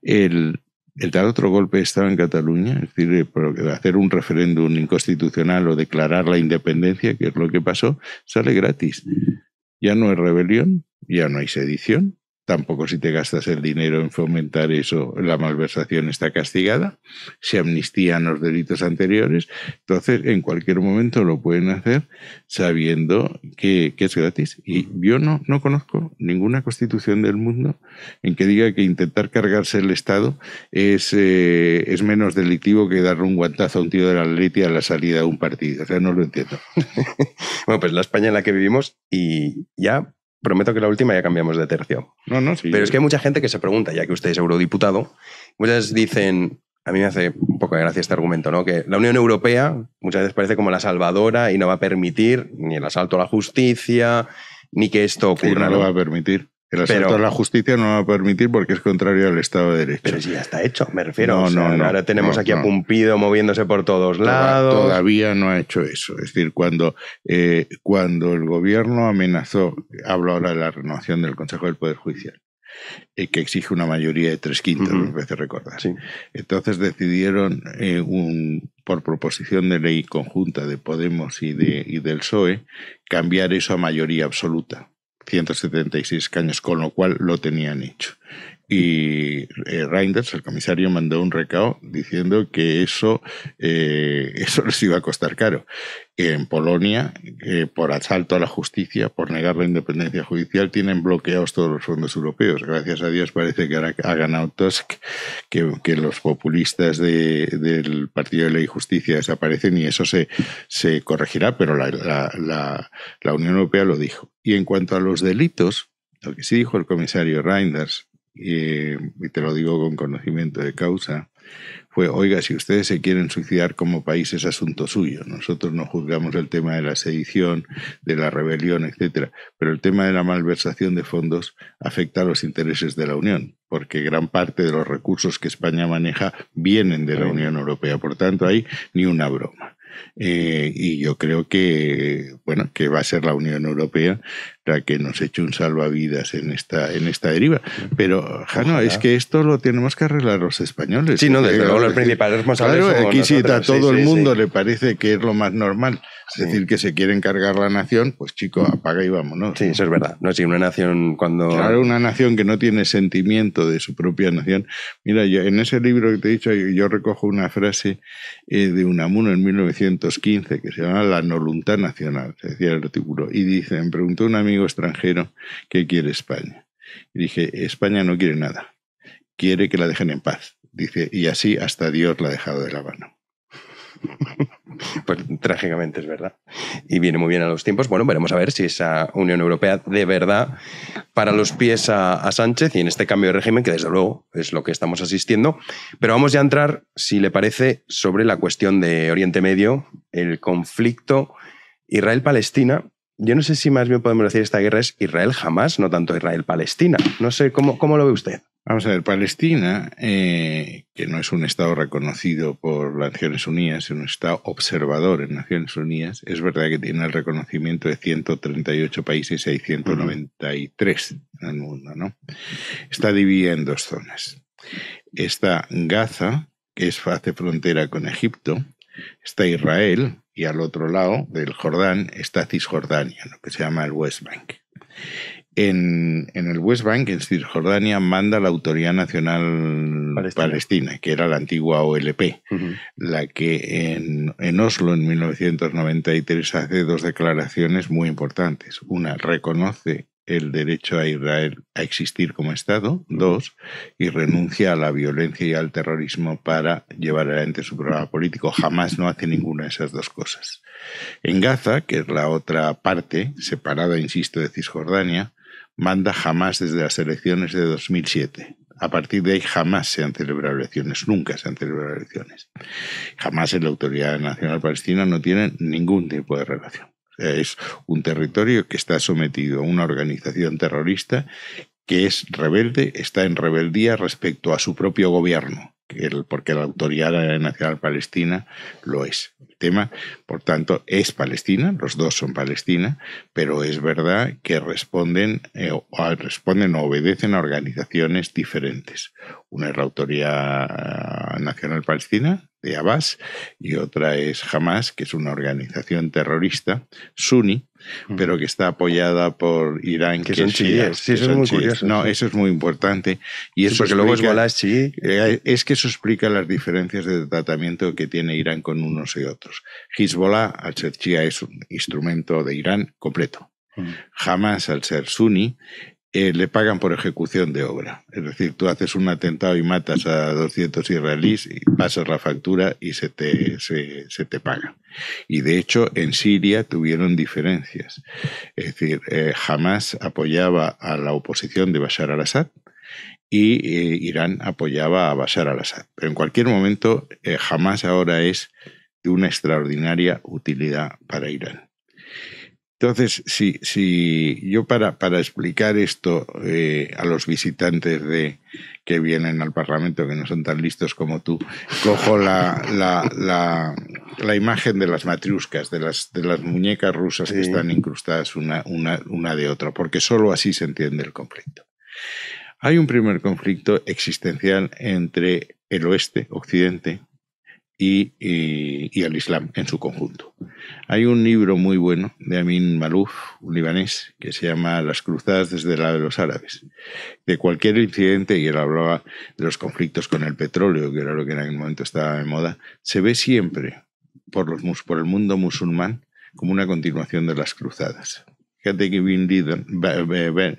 el, el tal otro golpe estaba en Cataluña, es decir, eh, hacer un referéndum inconstitucional o declarar la independencia, que es lo que pasó, sale gratis. Ya no hay rebelión, ya no hay sedición, Tampoco si te gastas el dinero en fomentar eso, la malversación está castigada. Se amnistían los delitos anteriores. Entonces, en cualquier momento lo pueden hacer sabiendo que, es gratis. Y yo no, no conozco ninguna constitución del mundo en que diga que intentar cargarse el Estado es, eh, es menos delictivo que darle un guantazo a un tío de la y a la salida de un partido. O sea, no lo entiendo. [laughs] bueno, pues la España en la que vivimos y ya prometo que la última ya cambiamos de tercio. No, Pero es que hay mucha gente que se pregunta, ya que usted es eurodiputado, muchas dicen, a mí me hace un poco de gracia este argumento, ¿no? Que la Unión Europea muchas veces parece como la salvadora y no va a permitir ni el asalto a la justicia, ni que esto ocurra. lo ¿no? va a permitir. El asalto a la justicia no lo va a permitir porque es contrario al Estado de Derecho. Pero si ya está hecho, me refiero. ahora tenemos aquí a Pumpido moviéndose por todos lados. Todavía no ha hecho eso. Es decir, cuando, eh, cuando el gobierno amenazó, hablo ahora de la renovación del Consejo del Poder Judicial, eh, que exige una mayoría de tres quintos, me uh recordar. Entonces decidieron, eh, un, por proposición de ley conjunta de Podemos y, de, y del PSOE, cambiar eso a mayoría absoluta. 176 caños, con lo cual lo tenían hecho y eh, Reinders, el comisario, mandó un recao diciendo que eso, eh, [laughs] eso les iba a costar caro. En Polonia, eh, por asalto a la justicia, por negar la independencia judicial, tienen bloqueados todos los fondos europeos. Gracias a Dios parece que ahora ha ganado Tusk, que, los populistas del Partido de Ley y Justicia desaparecen y eso se, se corregirá, pero la, la Unión Europea lo dijo. Y en cuanto a los delitos, lo que sí dijo el comisario Reinders eh, y te lo digo con conocimiento de causa, fue, oiga, si ustedes se quieren suicidar como país es asunto suyo. Nosotros no juzgamos el tema de la sedición, de la rebelión, etcétera, pero el tema de la malversación de fondos afecta a los intereses de la Unión, porque gran parte de los recursos que España maneja vienen de la Unión Europea. Por tanto, ahí ni una broma. Eh, y yo creo que, bueno, que va a ser la Unión Europea para que nos eche un salvavidas en esta, en esta deriva. Pero, Jano, es que esto lo tenemos que arreglar los españoles. Sí, no, desde luego los principales responsables. Claro, aquí si a todo el mundo le parece que es lo más normal. Es decir, que se quiere encargar la nación, pues chico, apaga y vámonos. Sí, eso es verdad. No, si una nación cuando. Claro, una nación que no tiene sentimiento de su propia nación. Mira, yo, en ese libro que te he dicho, yo recojo una frase eh, de Unamuno en 1915 que se llama La Noluntad Nacional, se decía el artículo, y dice, me preguntó una amigo extranjero que quiere España. Y dije, España no quiere nada, quiere que la dejen en paz. Dice, y así hasta Dios la ha dejado de la mano. [laughs] Pues trágicamente es verdad. Y viene muy bien a los tiempos. Bueno, veremos a ver si esa Unión Europea de verdad para los pies a, a, Sánchez y en este cambio de régimen, que desde luego es lo que estamos asistiendo. Pero vamos ya a entrar, si le parece, sobre la cuestión de Oriente Medio, el conflicto Israel-Palestina yo no sé si más bien podemos decir esta guerra es Israel jamás, no tanto Israel-Palestina. No sé, ¿cómo, ¿cómo, lo ve usted? Vamos a ver, Palestina, eh, que no es un Estado reconocido por las Naciones Unidas, es un Estado observador en Naciones Unidas, es verdad que tiene el reconocimiento de 138 países y hay 193 en el mundo, ¿no? Está dividida en dos zonas. Está Gaza, que es, hace frontera con Egipto, está Israel y al otro lado del Jordán está Cisjordania, lo que se llama el West Bank. En, el West Bank, en Cisjordania, manda la Autoridad Nacional Palestina, que era la antigua OLP, la que en, en, Oslo en 1993 hace dos declaraciones muy importantes. Una, reconoce el derecho a Israel a existir como Estado, dos, y renuncia a la violencia y al terrorismo para llevar adelante su programa político. Jamás no hace ninguna de esas dos cosas. En Gaza, que es la otra parte, separada, insisto, de Cisjordania, manda jamás desde las elecciones de 2007. A partir de ahí jamás se han celebrado elecciones, nunca se han celebrado elecciones. Jamás en la Autoridad Nacional Palestina no tiene ningún tipo de relación. Es un territorio que está sometido a una organización terrorista que es rebelde, está en rebeldía respecto a su propio gobierno porque la Autoridad Nacional Palestina lo es. El tema, por tanto, es Palestina, los dos son Palestina, pero es verdad que responden, eh, responden o obedecen a organizaciones diferentes. Una es la Autoridad Nacional Palestina, de Abbas y otra es Hamas, que es una organización terrorista suní, mm. pero que está apoyada por Irán, que, son chiíes. es muy No, eso es muy importante. Y eso, luego es, eh, es que eso explica las diferencias de tratamiento que tiene Irán con unos y otros. Hezbollah, al ser chía, es un instrumento de Irán completo. Mm. Hamas, al ser suní, eh, le pagan por ejecución de obra. Es decir, tú haces un atentado y matas a 200 israelíes, y pasas la factura y se te, se, te paga. Y de hecho, en Siria tuvieron diferencias. Es decir, jamás eh, apoyaba a la oposición de Bashar al-Assad y eh, Irán apoyaba a Bashar al-Assad. Pero en cualquier momento, jamás ahora es de una extraordinaria utilidad para Irán. Entonces, si, si yo para, para explicar esto eh, a los visitantes de, que vienen al Parlamento, que no son tan listos como tú, cojo la, la, la, imagen de las matriuscas, de las, de las muñecas rusas que están incrustadas una, una, una de otra, porque solo así se entiende el conflicto. Hay un primer conflicto existencial entre el oeste, occidente, y, al Islam en su conjunto. Hay un libro muy bueno de Amin Malouf, un libanés, que se llama Las cruzadas desde la de los árabes. De cualquier incidente, y él hablaba de los conflictos con el petróleo, que era lo que en aquel momento estaba de moda, se ve siempre por, los, por el mundo musulmán como una continuación de las cruzadas. Fíjate que Bin Laden,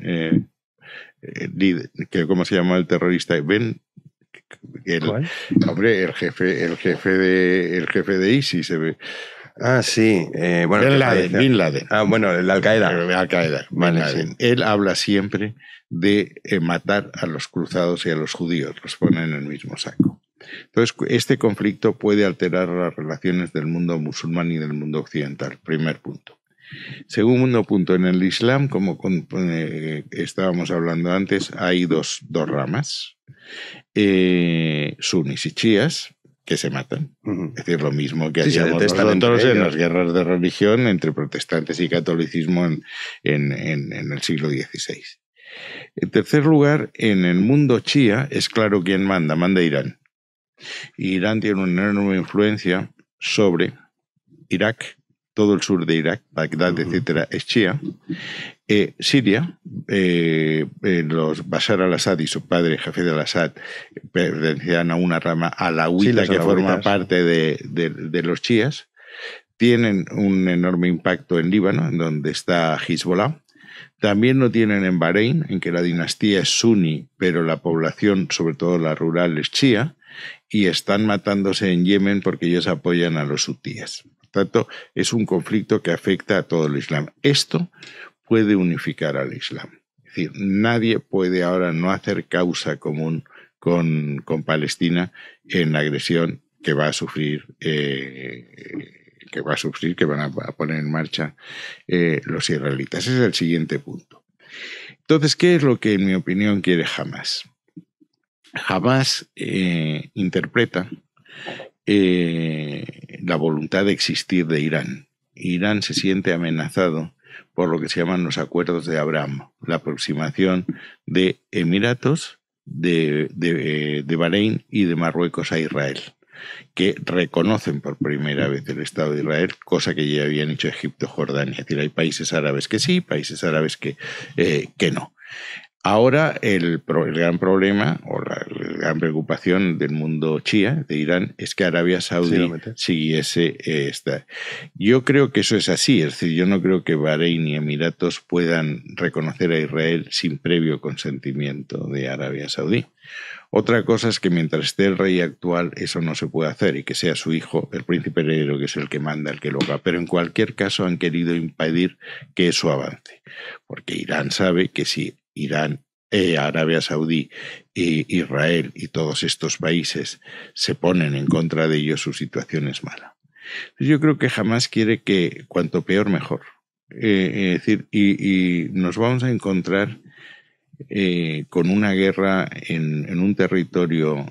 eh, eh, ¿cómo se llama el terrorista? Ben el, el jefe, el jefe de, el jefe de ISIS se eh, ve. Ah, sí. Eh, bueno, Bin Laden, Ah, bueno, el Al Qaeda. Al Qaeda. Él habla siempre de eh, matar a los cruzados y a los judíos. Los pone en el mismo saco. Entonces, este conflicto puede alterar las relaciones del mundo musulmán y del mundo occidental. Primer punto. Segundo punto, en el Islam, como estábamos hablando antes, hay dos ramas eh, sunnis y chías que se matan. Es decir, lo mismo que sí, hacíamos en las guerras de religión entre protestantes y catolicismo en, en el siglo XVI. En tercer lugar, en el mundo chía es claro quién manda, manda Irán. Irán tiene una enorme influencia sobre Irak, todo el sur de Irak, Bagdad, etcétera, es chía. Eh, Siria, eh, eh, los Bashar al-Assad y su padre, jefe de al-Assad, pertenecían a una rama alawita que forma parte de, los chías. Tienen un enorme impacto en Líbano, en donde está Hezbollah. También lo tienen en Bahrein, en que la dinastía es suní, pero la población, sobre todo la rural, es chía. Y están matándose en Yemen porque ellos apoyan a los hutíes tanto, es un conflicto que afecta a todo el Islam. Esto puede unificar al Islam. Es decir, nadie puede ahora no hacer causa común con, Palestina en la agresión que va a sufrir. Eh, que va a sufrir, que van a poner en marcha eh, los israelitas. Ese es el siguiente punto. Entonces, ¿qué es lo que, en mi opinión, quiere Hamas? Hamas eh, interpreta eh, la voluntad de existir de Irán. Irán se siente amenazado por lo que se llaman los acuerdos de Abraham, la aproximación de Emiratos, de, de, eh, Bahrein y de Marruecos a Israel, que reconocen por primera vez el Estado de Israel, cosa que ya habían hecho Egipto, y Jordania. Es decir, hay países árabes que sí, países árabes que, eh, que no. Ahora el, gran problema o la, gran preocupación del mundo chía, de Irán, es que Arabia Saudí siguiese eh, esta. Yo creo que eso es así, es decir, yo no creo que Bahrein y Emiratos puedan reconocer a Israel sin previo consentimiento de Arabia Saudí. Otra cosa es que mientras esté el rey actual eso no se puede hacer y que sea su hijo, el príncipe heredero, que es el que manda, el que lo va, Pero en cualquier caso han querido impedir que eso avance, porque Irán sabe que si Irán, eh, Arabia Saudí, e Israel y todos estos países se ponen en contra de ellos, su situación es mala. Yo creo que jamás quiere que cuanto peor mejor. Eh, es decir, y, nos vamos a encontrar eh, con una guerra en un territorio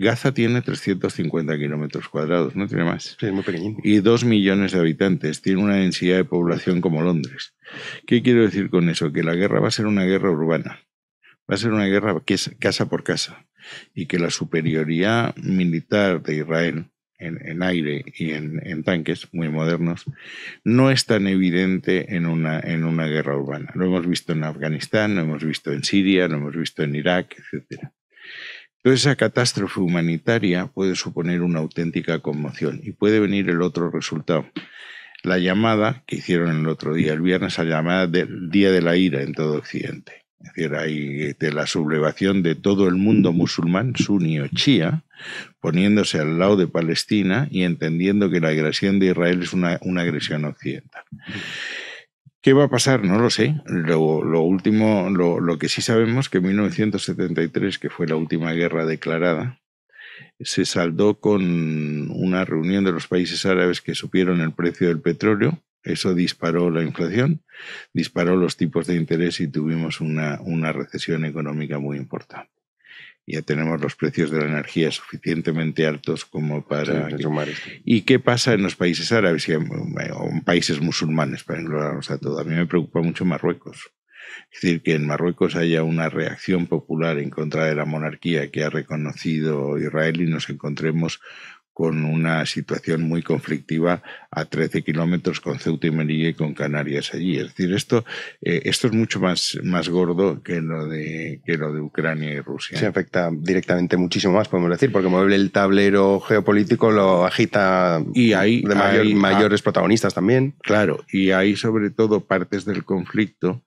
Gaza tiene 350 kilómetros cuadrados, no tiene más. es muy pequeñito. Y dos millones de habitantes. Tiene una densidad de población como Londres. ¿Qué quiero decir con eso? Que la guerra va a ser una guerra urbana. Va a ser una guerra casa por casa. Y que la superioridad militar de Israel en, aire y en, tanques muy modernos no es tan evidente en una, en una guerra urbana. Lo hemos visto en Afganistán, lo hemos visto en Siria, lo hemos visto en Irak, etcétera esa catástrofe humanitaria puede suponer una auténtica conmoción y puede venir el otro resultado. La llamada que hicieron el otro día, el viernes, la llamada del Día de la Ira en todo Occidente. Es decir, hay de este, la sublevación de todo el mundo musulmán, suní o chía, poniéndose al lado de Palestina y entendiendo que la agresión de Israel es una, una agresión occidental. ¿Qué va a pasar? No lo sé. Lo, último, lo, que sí sabemos que en 1973, que fue la última guerra declarada, se saldó con una reunión de los países árabes que supieron el precio del petróleo. Eso disparó la inflación, disparó los tipos de interés y tuvimos una recesión económica muy importante ya tenemos los precios de la energía suficientemente altos como para... ¿Y qué pasa en los países árabes o en países musulmanes, para englobarnos a todo? A mí me preocupa mucho Marruecos. Es decir, que en Marruecos haya una reacción popular en contra de la monarquía que ha reconocido Israel y nos encontremos con una situación muy conflictiva a 13 kilómetros con Ceuta y Melilla y con Canarias allí. Es decir, esto, eh, esto es mucho más, más gordo que lo, de, que lo de Ucrania y Rusia. Se afecta directamente muchísimo más, podemos decir, porque mueve el tablero geopolítico, lo agita y hay, de mayores ah, protagonistas también. Claro, y hay sobre todo partes del conflicto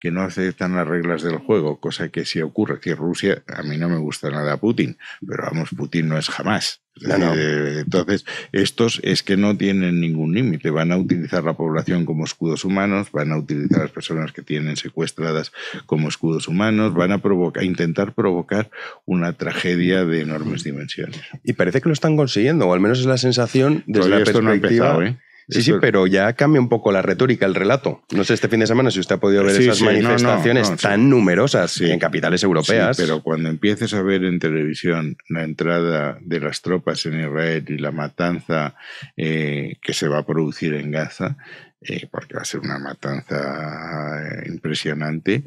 que no aceptan las reglas del juego, cosa que sí ocurre, que Rusia, a mí no me gusta nada Putin, pero vamos, Putin no es jamás. Eh, entonces, estos es que no tienen ningún límite, van a utilizar la población como escudos humanos, van a utilizar a las personas que tienen secuestradas como escudos humanos, van a intentar provocar una tragedia de enormes dimensiones. Y parece que lo están consiguiendo, o al menos es la sensación desde la perspectiva... ¿eh? Sí, sí, pero ya cambia un poco la retórica, el relato. No sé este fin de semana si usted ha podido ver esas manifestaciones tan numerosas en capitales europeas. Sí, pero cuando empieces a ver en televisión la entrada de las tropas en Israel y la matanza eh, que se va a producir en Gaza, eh, porque va a ser una matanza eh, impresionante,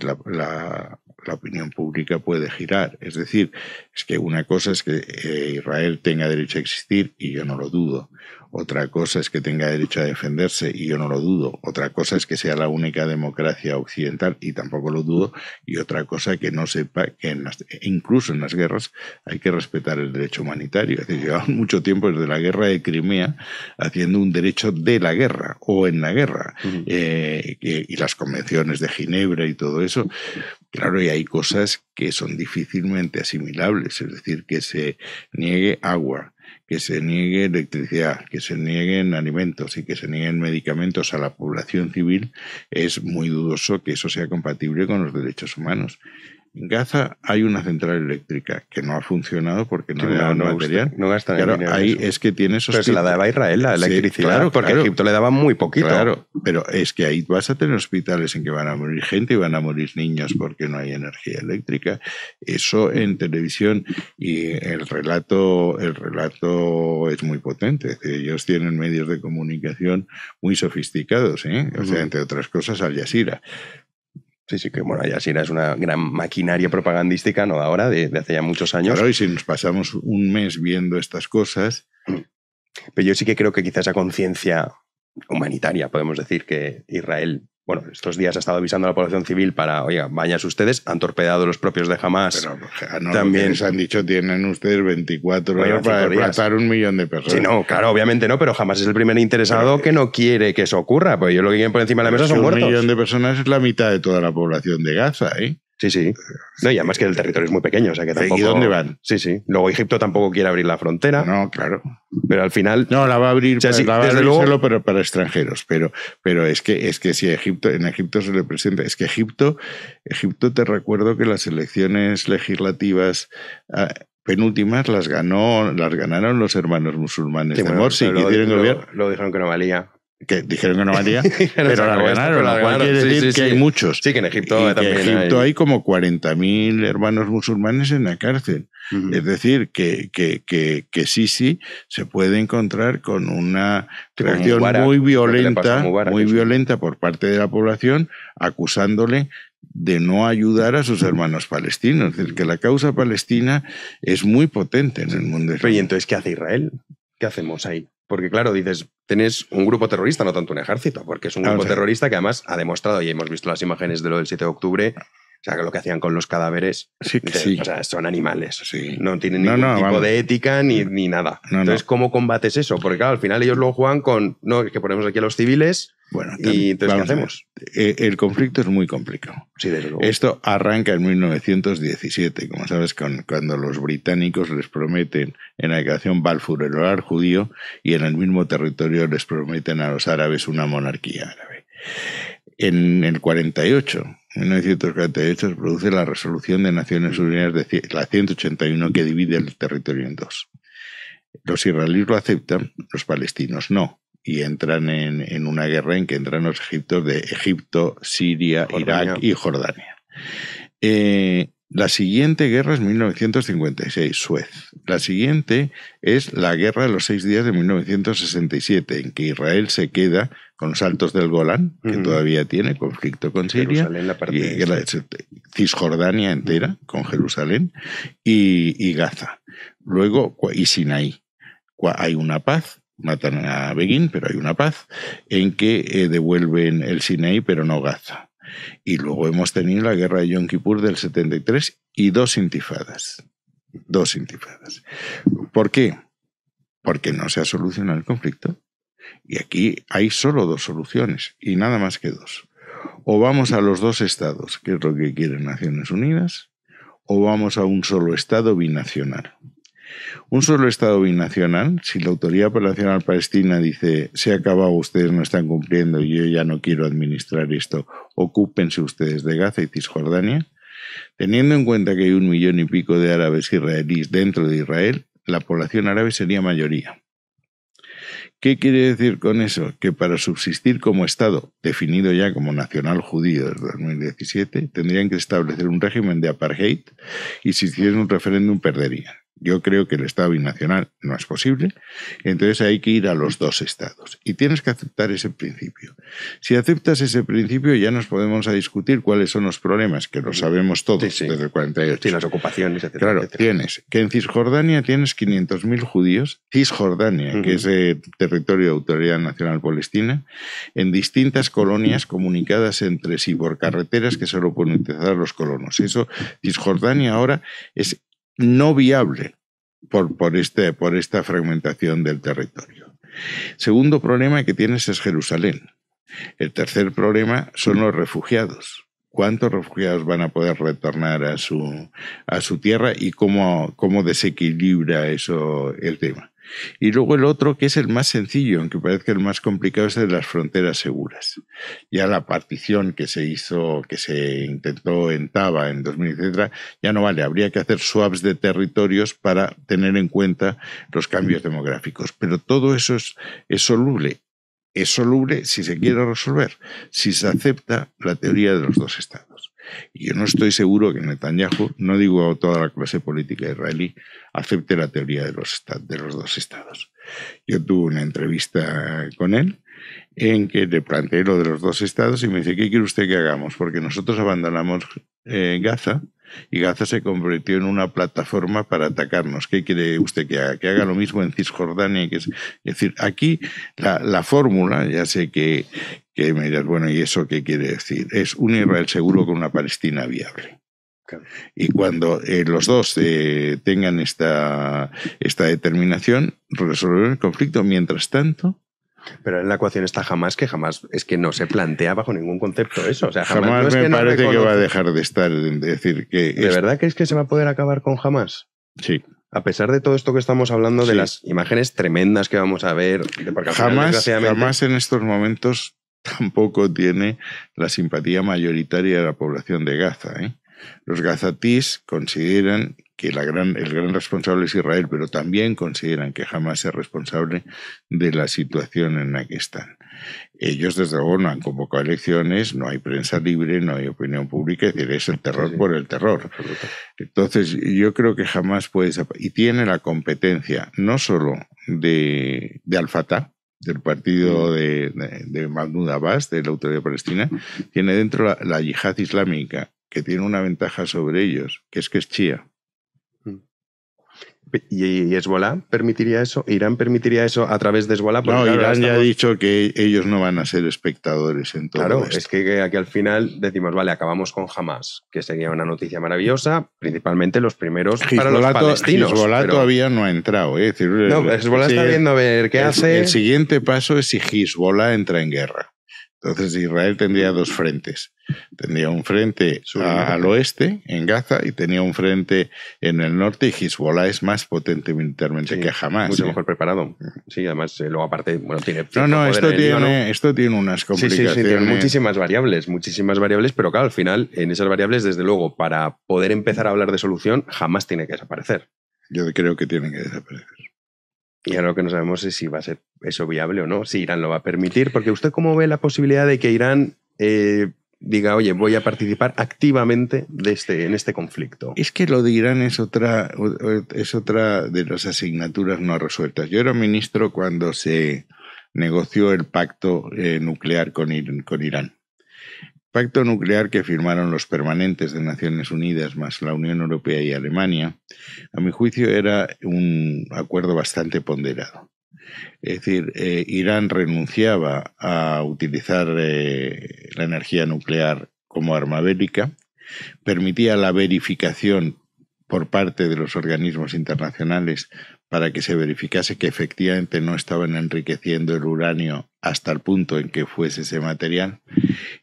la, la, opinión pública puede girar. Es decir, es que una cosa es que Israel tenga derecho a existir y yo no lo dudo otra cosa es que tenga derecho a defenderse y yo no lo dudo, otra cosa es que sea la única democracia occidental y tampoco lo dudo, y otra cosa que no sepa que incluso en las guerras hay que respetar el derecho humanitario. Es decir, llevamos mucho tiempo desde la guerra de Crimea haciendo un derecho de la guerra o en la guerra eh, y las convenciones de Ginebra y todo eso. Claro, y hay cosas que son difícilmente asimilables, es decir, que se niegue agua, que se niegue electricidad, que se nieguen alimentos y que se nieguen medicamentos a la población civil, es muy dudoso que eso sea compatible con los derechos humanos. En Gaza hay una central eléctrica que no ha funcionado porque no, sí, material. no ahí es que tiene Pero pues la daba Israel la electricidad, claro, porque Egipto le daba muy poquito. pero es que ahí vas a tener hospitales en que van a morir gente y van a morir niños porque no hay energía eléctrica. Eso en televisión y el relato, el relato es muy potente. ellos tienen medios de comunicación muy sofisticados, ¿eh? o sea, entre otras cosas, Al Jazeera. Sí, sí, que bueno, si es una gran maquinaria propagandística, ¿no? Ahora, de, hace ya muchos años. Claro, y si nos pasamos un mes viendo estas cosas. Pero yo sí que creo que quizás a conciencia humanitaria, podemos decir, que Israel bueno, estos días ha estado avisando a la población civil para, oiga, vayas ustedes, han torpedado los propios de Hamas. también se han dicho, tienen ustedes 24 horas para desplazar un millón de personas. Sí, no, claro, obviamente no, pero jamás es el primer interesado que no eh, quiere que eso ocurra, porque yo lo que quieren por encima de la mesa son muertos. Un millón de personas es la mitad de toda la población de Gaza, ¿eh? Sí, sí. No, y además que el territorio es muy pequeño, o sea que tampoco. ¿Y dónde van? Sí, sí. Luego Egipto tampoco quiere abrir la frontera. No, claro. Pero al final. No, la va a abrir, para, extranjeros. Pero, pero es que es que si Egipto, en Egipto se le presenta. Es que Egipto, Egipto te recuerdo que las elecciones legislativas ah, penúltimas las ganó, las ganaron los hermanos musulmanes de Morsi lo, lo, dijeron que no valía que dijeron que no valía, [laughs] pero, la ganaron, quiere decir que hay muchos. Sí, que en Egipto Egipto hay, como 40.000 hermanos musulmanes en la cárcel. Es decir, que, que, que, que Sisi se puede encontrar con una reacción muy violenta, muy violenta por parte de la población, acusándole de no ayudar a sus hermanos palestinos. Es decir, que la causa palestina es muy potente en el mundo. Pero ¿y entonces qué hace Israel? ¿Qué hacemos ahí? Porque claro, dices, tenés un grupo terrorista, no tanto un ejército, porque es un grupo terrorista que además ha demostrado, y hemos visto las imágenes de lo del 7 de octubre, o sea, que lo que hacían con los cadáveres, son animales. No tienen ningún tipo de ética ni, ni nada. entonces, ¿cómo combates eso? Porque claro, al final ellos lo juegan con, no, es que ponemos aquí a los civiles bueno, y entonces, ¿qué hacemos? E, el conflicto es muy complicado. Sí, Esto arranca en 1917, como sabes, cuando los británicos les prometen en la declaración Balfour el hogar judío y en el mismo territorio les prometen a los árabes una monarquía árabe. En el 48, en 1948, se produce la resolución de Naciones Unidas, de la 181, que divide el territorio en dos. Los israelíes lo aceptan, los palestinos no y entran en, una guerra en que entran los egipcios de Egipto, Siria, Irak y Jordania. Eh, la siguiente guerra es 1956, Suez. La siguiente es la guerra de los seis días de 1967, en que Israel se queda con los Altos del Golán, que todavía tiene conflicto con Siria, Jerusalén, la este. Cisjordania entera, con Jerusalén, y, Gaza. Luego, y Sinaí. Hay una paz, matan a Begin, pero hay una paz, en que eh, devuelven el Sinaí, pero no Gaza. Y luego hemos tenido la guerra de Yom Kippur del 73 y dos intifadas. Dos intifadas. ¿Por qué? Porque no se ha solucionado el conflicto y aquí hay solo dos soluciones, y nada más que dos. O vamos a los dos estados, que es lo que quieren Naciones Unidas, o vamos a un solo estado binacional. Un solo Estado binacional, si la Autoridad Palestina dice se ha acabado, ustedes no están cumpliendo, yo ya no quiero administrar esto, ocúpense ustedes de Gaza y Cisjordania, teniendo en cuenta que hay un millón y pico de árabes israelíes dentro de Israel, la población árabe sería mayoría. ¿Qué quiere decir con eso? Que para subsistir como Estado, definido ya como nacional judío desde 2017, tendrían que establecer un régimen de apartheid y si hicieran un referéndum perderían. Yo creo que el Estado binacional no es posible, entonces hay que ir a los dos Estados y tienes que aceptar ese principio. Si aceptas ese principio ya nos podemos a discutir cuáles son los problemas, que lo sabemos todos desde el 48. Sí, las ocupaciones, etc. Claro, tienes que en Cisjordania tienes 500.000 judíos, Cisjordania, que es territorio de Autoridad Nacional Palestina, en distintas colonias comunicadas entre sí por carreteras que solo pueden utilizar los colonos. Eso, Cisjordania ahora es no viable por, por, este, por esta fragmentación del territorio. Segundo problema que tienes es Jerusalén. El tercer problema son los refugiados. ¿Cuántos refugiados van a poder retornar a su, a su tierra y cómo, cómo desequilibra eso el tema? Y luego el otro, que es el más sencillo, aunque parezca el más complicado, es el de las fronteras seguras. Ya la partición que se hizo, que se intentó en Taba en 2000, etcétera, ya no vale. Habría que hacer swaps de territorios para tener en cuenta los cambios demográficos. Pero todo eso es soluble. Es soluble si se quiere resolver, si se acepta la teoría de los dos estados yo no estoy seguro que Netanyahu, no digo toda la clase política israelí, acepte la teoría de los, dos estados. Yo tuve una entrevista con él en que le planteé lo de los dos estados y me dice, ¿qué quiere usted que hagamos? Porque nosotros abandonamos eh, Gaza y Gaza se convirtió en una plataforma para atacarnos. ¿Qué quiere usted que haga? Que haga lo mismo en Cisjordania. es, decir, aquí la, fórmula, ya sé que, me dirás, bueno, ¿y eso qué quiere decir? Es un Israel seguro con una Palestina viable. Y cuando eh, los dos eh, tengan esta, esta determinación, resolver el conflicto. Mientras tanto, pero en la ecuación está jamás que jamás es que no se plantea bajo ningún concepto eso. O sea, jamás, me parece que va a dejar de estar. decir, que ¿De verdad crees que se va a poder acabar con jamás? Sí. A pesar de todo esto que estamos hablando, de las imágenes tremendas que vamos a ver, jamás, en estos momentos tampoco tiene la simpatía mayoritaria de la población de Gaza. ¿eh? Los gazatís consideran que la gran, el gran responsable es Israel, pero también consideran que jamás es responsable de la situación en la que están. Ellos, desde luego, no han convocado elecciones, no hay prensa libre, no hay opinión pública, es decir, es el terror por el terror. Entonces, yo creo que jamás puede... Y tiene la competencia no solo de, de Al-Fatah, del partido mm. de, de, Mahmoud Abbas, de la autoridad palestina, tiene dentro la, la yihad islámica, que tiene una ventaja sobre ellos, que es que es chía y Hezbollah permitiría eso, Irán permitiría eso a través de Hezbollah. No, Irán ya ha dicho que ellos no van a ser espectadores en todo Claro, es que aquí al final decimos, vale, acabamos con Hamas, que sería una noticia maravillosa, principalmente los primeros para los palestinos. Hezbollah todavía no ha entrado. ¿eh? no, eh, Hezbollah está viendo a ver qué hace. El siguiente paso es si Hezbollah entra en guerra. Entonces Israel tendría dos frentes. Tendría un frente al oeste, en Gaza, y tenía un frente en el norte, y Hezbollah es más potente militarmente que jamás. Mucho ¿eh? mejor preparado. Sí, además, eh, luego aparte, bueno, tiene... No, no, esto tiene, esto tiene unas complicaciones. Sí, sí, tiene muchísimas variables, muchísimas variables, pero claro, al final, en esas variables, desde luego, para poder empezar a hablar de solución, jamás tiene que desaparecer. Yo creo que tiene que desaparecer. Y ahora lo que no sabemos es si va a ser eso viable o no, si Irán lo va a permitir, porque usted cómo ve la posibilidad de que Irán eh, diga, oye, voy a participar activamente de este, en este conflicto. Es que lo de Irán es otra, es otra de las asignaturas no resueltas. Yo era ministro cuando se negoció el pacto eh, nuclear con Irán pacto nuclear que firmaron los permanentes de Naciones Unidas más la Unión Europea y Alemania, a mi juicio era un acuerdo bastante ponderado. Es decir, eh, Irán renunciaba a utilizar eh, la energía nuclear como arma bélica, permitía la verificación por parte de los organismos internacionales para que se verificase que efectivamente no estaban enriqueciendo el uranio hasta el punto en que fuese ese material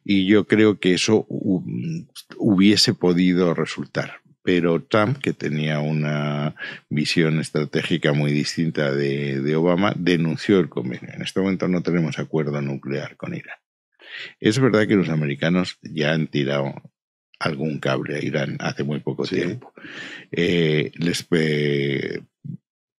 y yo creo que eso hubiese podido resultar. Pero Trump, que tenía una visión estratégica muy distinta de, Obama, denunció el convenio. En este momento no tenemos acuerdo nuclear con Irán. Es verdad que los americanos ya han tirado algún cable a Irán hace muy poco tiempo. Eh, les eh,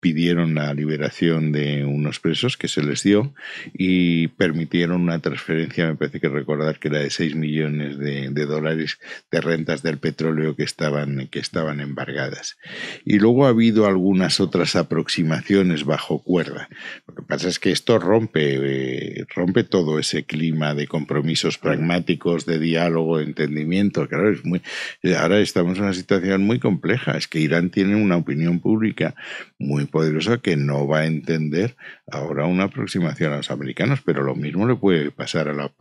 pidieron la liberación de unos presos que se les dio y permitieron una transferencia, me parece que recordar que era de 6 millones de, dólares de rentas del petróleo que estaban, que estaban embargadas. Y luego ha habido algunas otras aproximaciones bajo cuerda. Lo que pasa es que esto rompe, eh, rompe todo ese clima de compromisos pragmáticos, de diálogo, de entendimiento. Claro, muy, ahora estamos en una situación muy compleja. Es que Irán tiene una opinión pública muy poderosa que no va a entender ahora una aproximación a los americanos, pero lo mismo le puede pasar a la,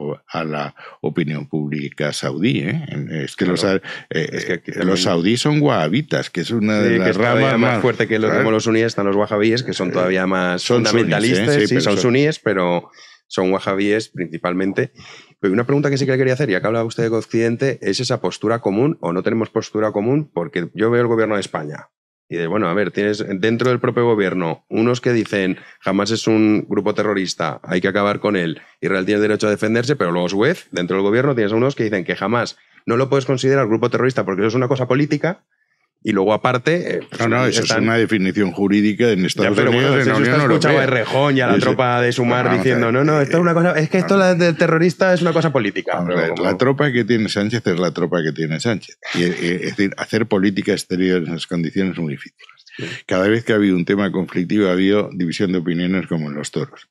opinión pública saudí. ¿eh? Es que, los, eh, eh, saudíes son wahabitas, que es una de las ramas más, fuerte que los, los suníes están los wahabíes, que son todavía más fundamentalistas, son suníes, pero son wahabíes principalmente. una pregunta que sí que le quería hacer, y acá habla usted de Occidente, ¿es esa postura común o no tenemos postura común? Porque yo veo el gobierno de España, y de, bueno, a ver, tienes dentro del propio gobierno unos que dicen jamás es un grupo terrorista, hay que acabar con él, Israel tiene derecho a defenderse, pero luego dentro del gobierno tienes unos que dicen que jamás no lo puedes considerar grupo terrorista porque eso es una cosa política, y luego, aparte. Eh, no, pues, no, eso es una definición jurídica en Estados ya, pero Unidos. Bueno, la escuchaba a Rejón y a la tropa de Sumar diciendo: no, no, esto es una cosa. Es que esto la del terrorista es una cosa política. La tropa que tiene Sánchez es la tropa que tiene Sánchez. Y, eh, eh, es decir, hacer política exterior en esas condiciones es muy difícil. Cada vez que ha habido un tema conflictivo ha habido división de opiniones como en los toros.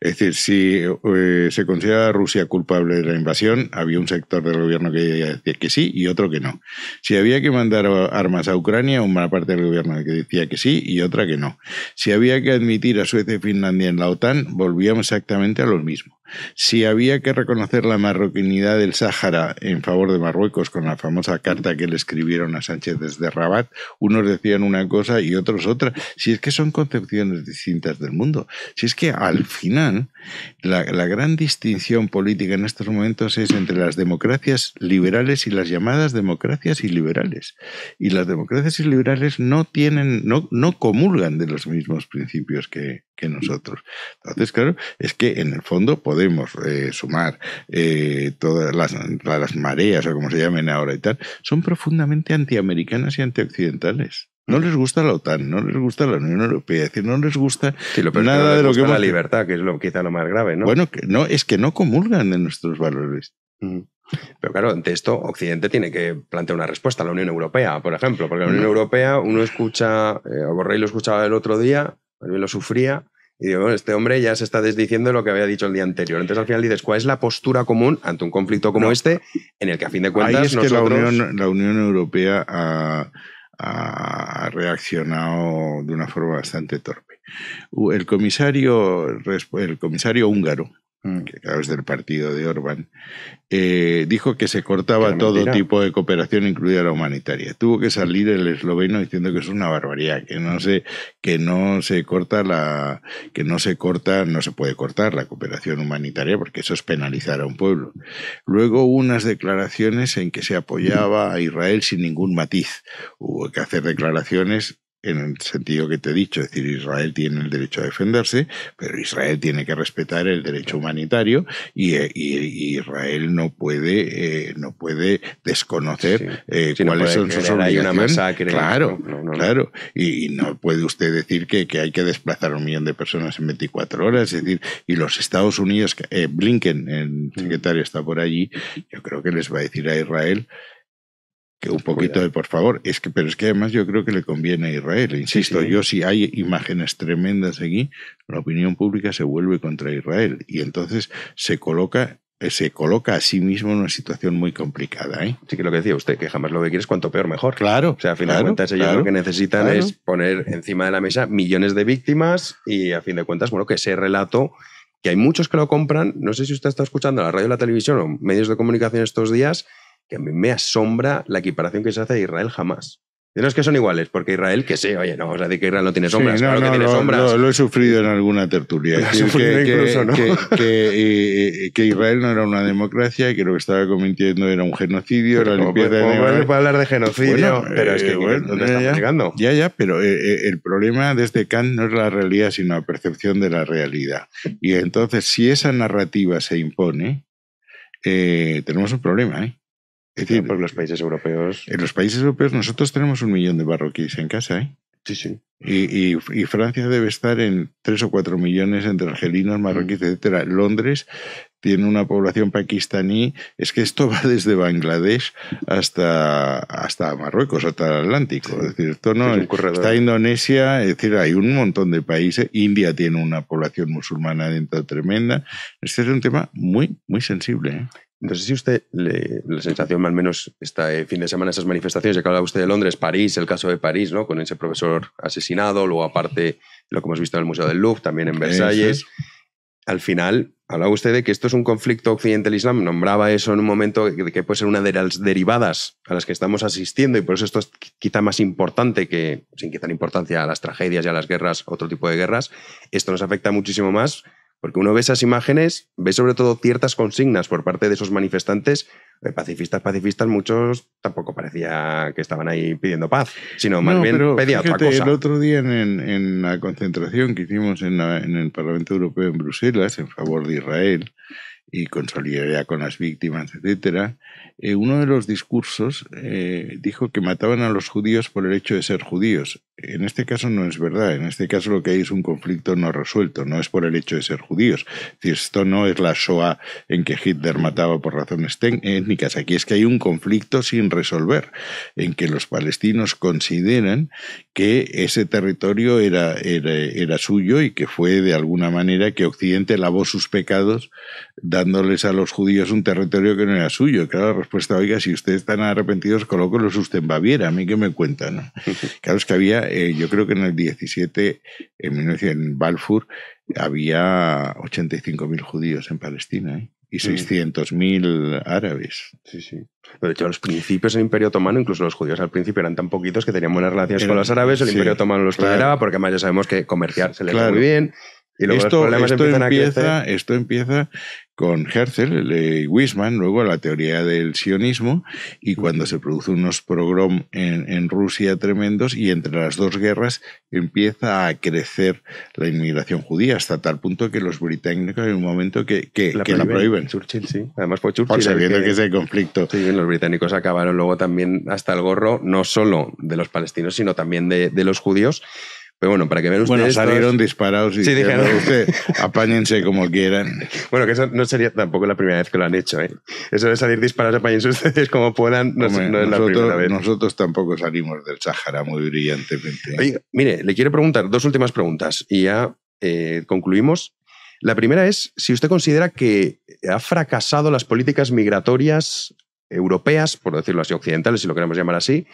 Es decir, si eh, se considera Rusia culpable de la invasión, había un sector del gobierno que decía que sí y otro que no. Si había que mandar armas a Ucrania, una parte del gobierno que decía que sí y otra que no. Si había que admitir a Suecia y Finlandia en la OTAN, volvíamos exactamente a lo mismo. Si había que reconocer la marroquinidad del Sáhara en favor de Marruecos con la famosa carta que le escribieron a Sánchez desde Rabat, unos decían una cosa y otros otra. Si es que son concepciones distintas del mundo. Si es que al final la, la gran distinción política en estos momentos es entre las democracias liberales y las llamadas democracias iliberales, Y las democracias iliberales no tienen, no, no comulgan de los mismos principios que, que nosotros. Entonces, claro, es que en el fondo podemos Podemos, eh, Sumar, eh, todas las, las, mareas o como se llamen ahora y tal, son profundamente antiamericanas y antioccidentales. No les gusta la OTAN, no les gusta la Unión Europea, es decir, no les gusta nada de lo que... La libertad, que es lo, quizá lo más grave, ¿no? Bueno, que no, es que no comulgan de nuestros valores. Pero claro, ante esto Occidente tiene que plantear una respuesta, la Unión Europea, por ejemplo, porque la Unión Europea uno escucha, eh, Borrell lo escuchaba el otro día, también lo sufría, y digo, este hombre ya se está desdiciendo lo que había dicho el día anterior. Entonces, al final dices, ¿cuál es la postura común ante un conflicto como este, en el que a fin de cuentas. nosotros... la Unión, Europea ha, ha, reaccionado de una forma bastante torpe. Uh, el comisario, el comisario húngaro, Mm, que es del partido de Orban, eh, dijo que se cortaba todo tipo de cooperación, incluida la humanitaria. Tuvo que salir el esloveno diciendo que es una barbaridad, que no se, que no se corta la, que no se corta, no se puede cortar la cooperación humanitaria, porque eso es penalizar a un pueblo. Luego unas declaraciones en que se apoyaba a Israel sin ningún matiz. Hubo que hacer declaraciones en el sentido que te he dicho, es decir, Israel tiene el derecho a defenderse, pero Israel tiene que respetar el derecho humanitario y, eh, Israel no puede, eh, no puede desconocer eh, cuáles son sus obligaciones. claro, claro. Y, no puede usted decir que, que, hay que desplazar a un millón de personas en 24 horas, es decir, y los Estados Unidos, eh, Blinken, el secretario, está por allí, yo creo que les va a decir a Israel que un pues poquito de por favor. Es que, pero es que además yo creo que le conviene a Israel. Insisto, yo si hay imágenes tremendas aquí, la opinión pública se vuelve contra Israel y entonces se coloca eh, se coloca a sí mismo en una situación muy complicada. ¿eh? Sí, que lo que decía usted, que jamás lo que quieres cuanto peor mejor. Claro. O sea, a fin de cuentas ellos lo que necesitan es poner encima de la mesa millones de víctimas y a fin de cuentas, bueno, que ese relato que hay muchos que lo compran. No sé si usted está escuchando la radio, la televisión o medios de comunicación estos días que a mí me asombra la equiparación que se hace de Israel jamás. No es que son iguales, porque Israel, que sé, oye, no o sea, decir que Israel no tiene sombras, no, claro que tiene lo, sombras. Lo, lo, he sufrido en alguna tertulia. Lo he que, incluso, que, ¿no? que, Israel no era una democracia, y que lo que estaba cometiendo era un genocidio, pero la limpieza de bueno, para hablar de genocidio, pero es que eh, bueno, ¿dónde ya, estamos llegando? Ya, ya, pero eh, eh, el problema desde este Kant no es la realidad, sino la percepción de la realidad. Y entonces, si esa narrativa se impone, tenemos un problema, ¿eh? Es los países europeos. En los países europeos nosotros tenemos un millón de barroquíes en casa, ¿eh? Sí, sí. Y, Francia debe estar en tres o cuatro millones entre argelinos, marroquíes, mm. etcétera. Londres tiene una población pakistaní. Es que esto [laughs] va desde Bangladesh hasta, hasta Marruecos, hasta el Atlántico. Es decir, esto no es está Indonesia, es decir, hay un montón de países. India tiene una población musulmana dentro tremenda. Este es un tema muy, muy sensible. ¿eh? No sé si usted, la sensación más o menos este fin de semana, esas manifestaciones, ya que hablaba usted de Londres, París, el caso de París, ¿no? Con ese profesor asesinado, luego aparte lo que hemos visto en el Museo del Louvre, también en Versalles. Al final, hablaba usted de que esto es un conflicto occidental-islam, e nombraba eso en un momento que, que, puede ser una de las derivadas a las que estamos asistiendo y por eso esto es quizá más importante que, sin quitar importancia a las tragedias y a las guerras, otro tipo de guerras, esto nos afecta muchísimo más porque uno ve esas imágenes, ve sobre todo ciertas consignas por parte de esos manifestantes, eh, pacifistas, pacifistas, muchos tampoco parecía que estaban ahí pidiendo paz, sino más bien pedía otra cosa. El otro día en, en la concentración que hicimos en, en, el Parlamento Europeo en Bruselas en favor de Israel y con solidaridad con las víctimas, etcétera, eh, uno de los discursos eh, dijo que mataban a los judíos por el hecho de ser judíos. En este caso no es verdad, en este caso lo que hay es un conflicto no resuelto, no es por el hecho de ser judíos. Esto no es la Shoah en que Hitler mataba por razones étnicas, aquí es que hay un conflicto sin resolver, en que los palestinos consideran que ese territorio era, era suyo y que fue de alguna manera que Occidente lavó sus pecados dándoles a los judíos un territorio que no era suyo. Claro, la respuesta, oiga, si ustedes están arrepentidos, colóquenlos usted en Baviera, a mí que me cuentan. [laughs] claro, es que había, eh, yo creo que en el 17, en 1900 en Balfour, había 85.000 judíos en Palestina ¿eh? y 600.000 mm. árabes. Sí, sí. De hecho, los principios del Imperio Otomano, incluso los judíos al principio eran tan poquitos que tenían buenas relaciones con los árabes, el Imperio Otomano los toleraba, porque además ya sabemos que comerciar se les claro. muy bien esto, empieza, Esto empieza con Herzl y Wisman, luego la teoría del sionismo, y cuando se producen unos pogrom en, en, Rusia tremendos, y entre las dos guerras empieza a crecer la inmigración judía, hasta tal punto que los británicos en un momento que, que, la, prohíben. Churchill, sí. Además fue Churchill. sabiendo que, que, ese conflicto. Sí, los británicos acabaron luego también hasta el gorro, no solo de los palestinos, sino también de, de los judíos. Pero bueno, para que vean ustedes. Bueno, salieron disparados y sí, dijeron, usted, apáñense como quieran. [laughs] Bueno, que eso no sería tampoco la primera vez que lo han hecho, ¿eh? Eso de salir disparados, apáñense ustedes como puedan, no, es la primera vez. Nosotros tampoco salimos del Sahara muy brillantemente. mire, le quiero preguntar dos últimas preguntas y ya eh, concluimos. La primera es si usted considera que ha fracasado las políticas migratorias europeas, por decirlo así, occidentales, si lo queremos llamar así,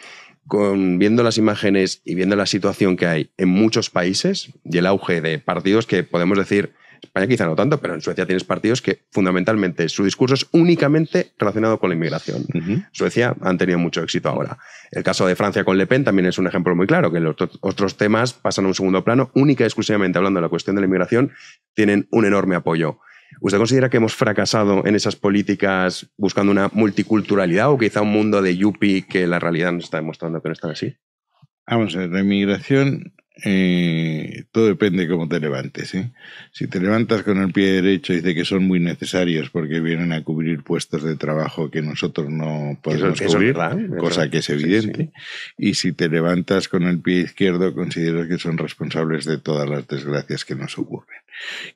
con, viendo las imágenes y viendo la situación que hay en muchos países y el auge de partidos que podemos decir, España quizá no tanto, pero en Suecia tienes partidos que fundamentalmente su discurso es únicamente relacionado con la inmigración. Suecia han tenido mucho éxito ahora. El caso de Francia con Le Pen también es un ejemplo muy claro, que los otros temas pasan a un segundo plano, única y exclusivamente hablando de la cuestión de la inmigración, tienen un enorme apoyo. ¿Usted considera que hemos fracasado en esas políticas buscando una multiculturalidad o quizá un mundo de yuppie que la realidad nos está demostrando que no está así? Vamos en la inmigración eh, todo depende cómo te levantes. ¿eh? Si te levantas con el pie derecho dice que son muy necesarios porque vienen a cubrir puestos de trabajo que nosotros no podemos cubrir, cosa que es evidente. Y si te levantas con el pie izquierdo, consideras que son responsables de todas las desgracias que nos ocurren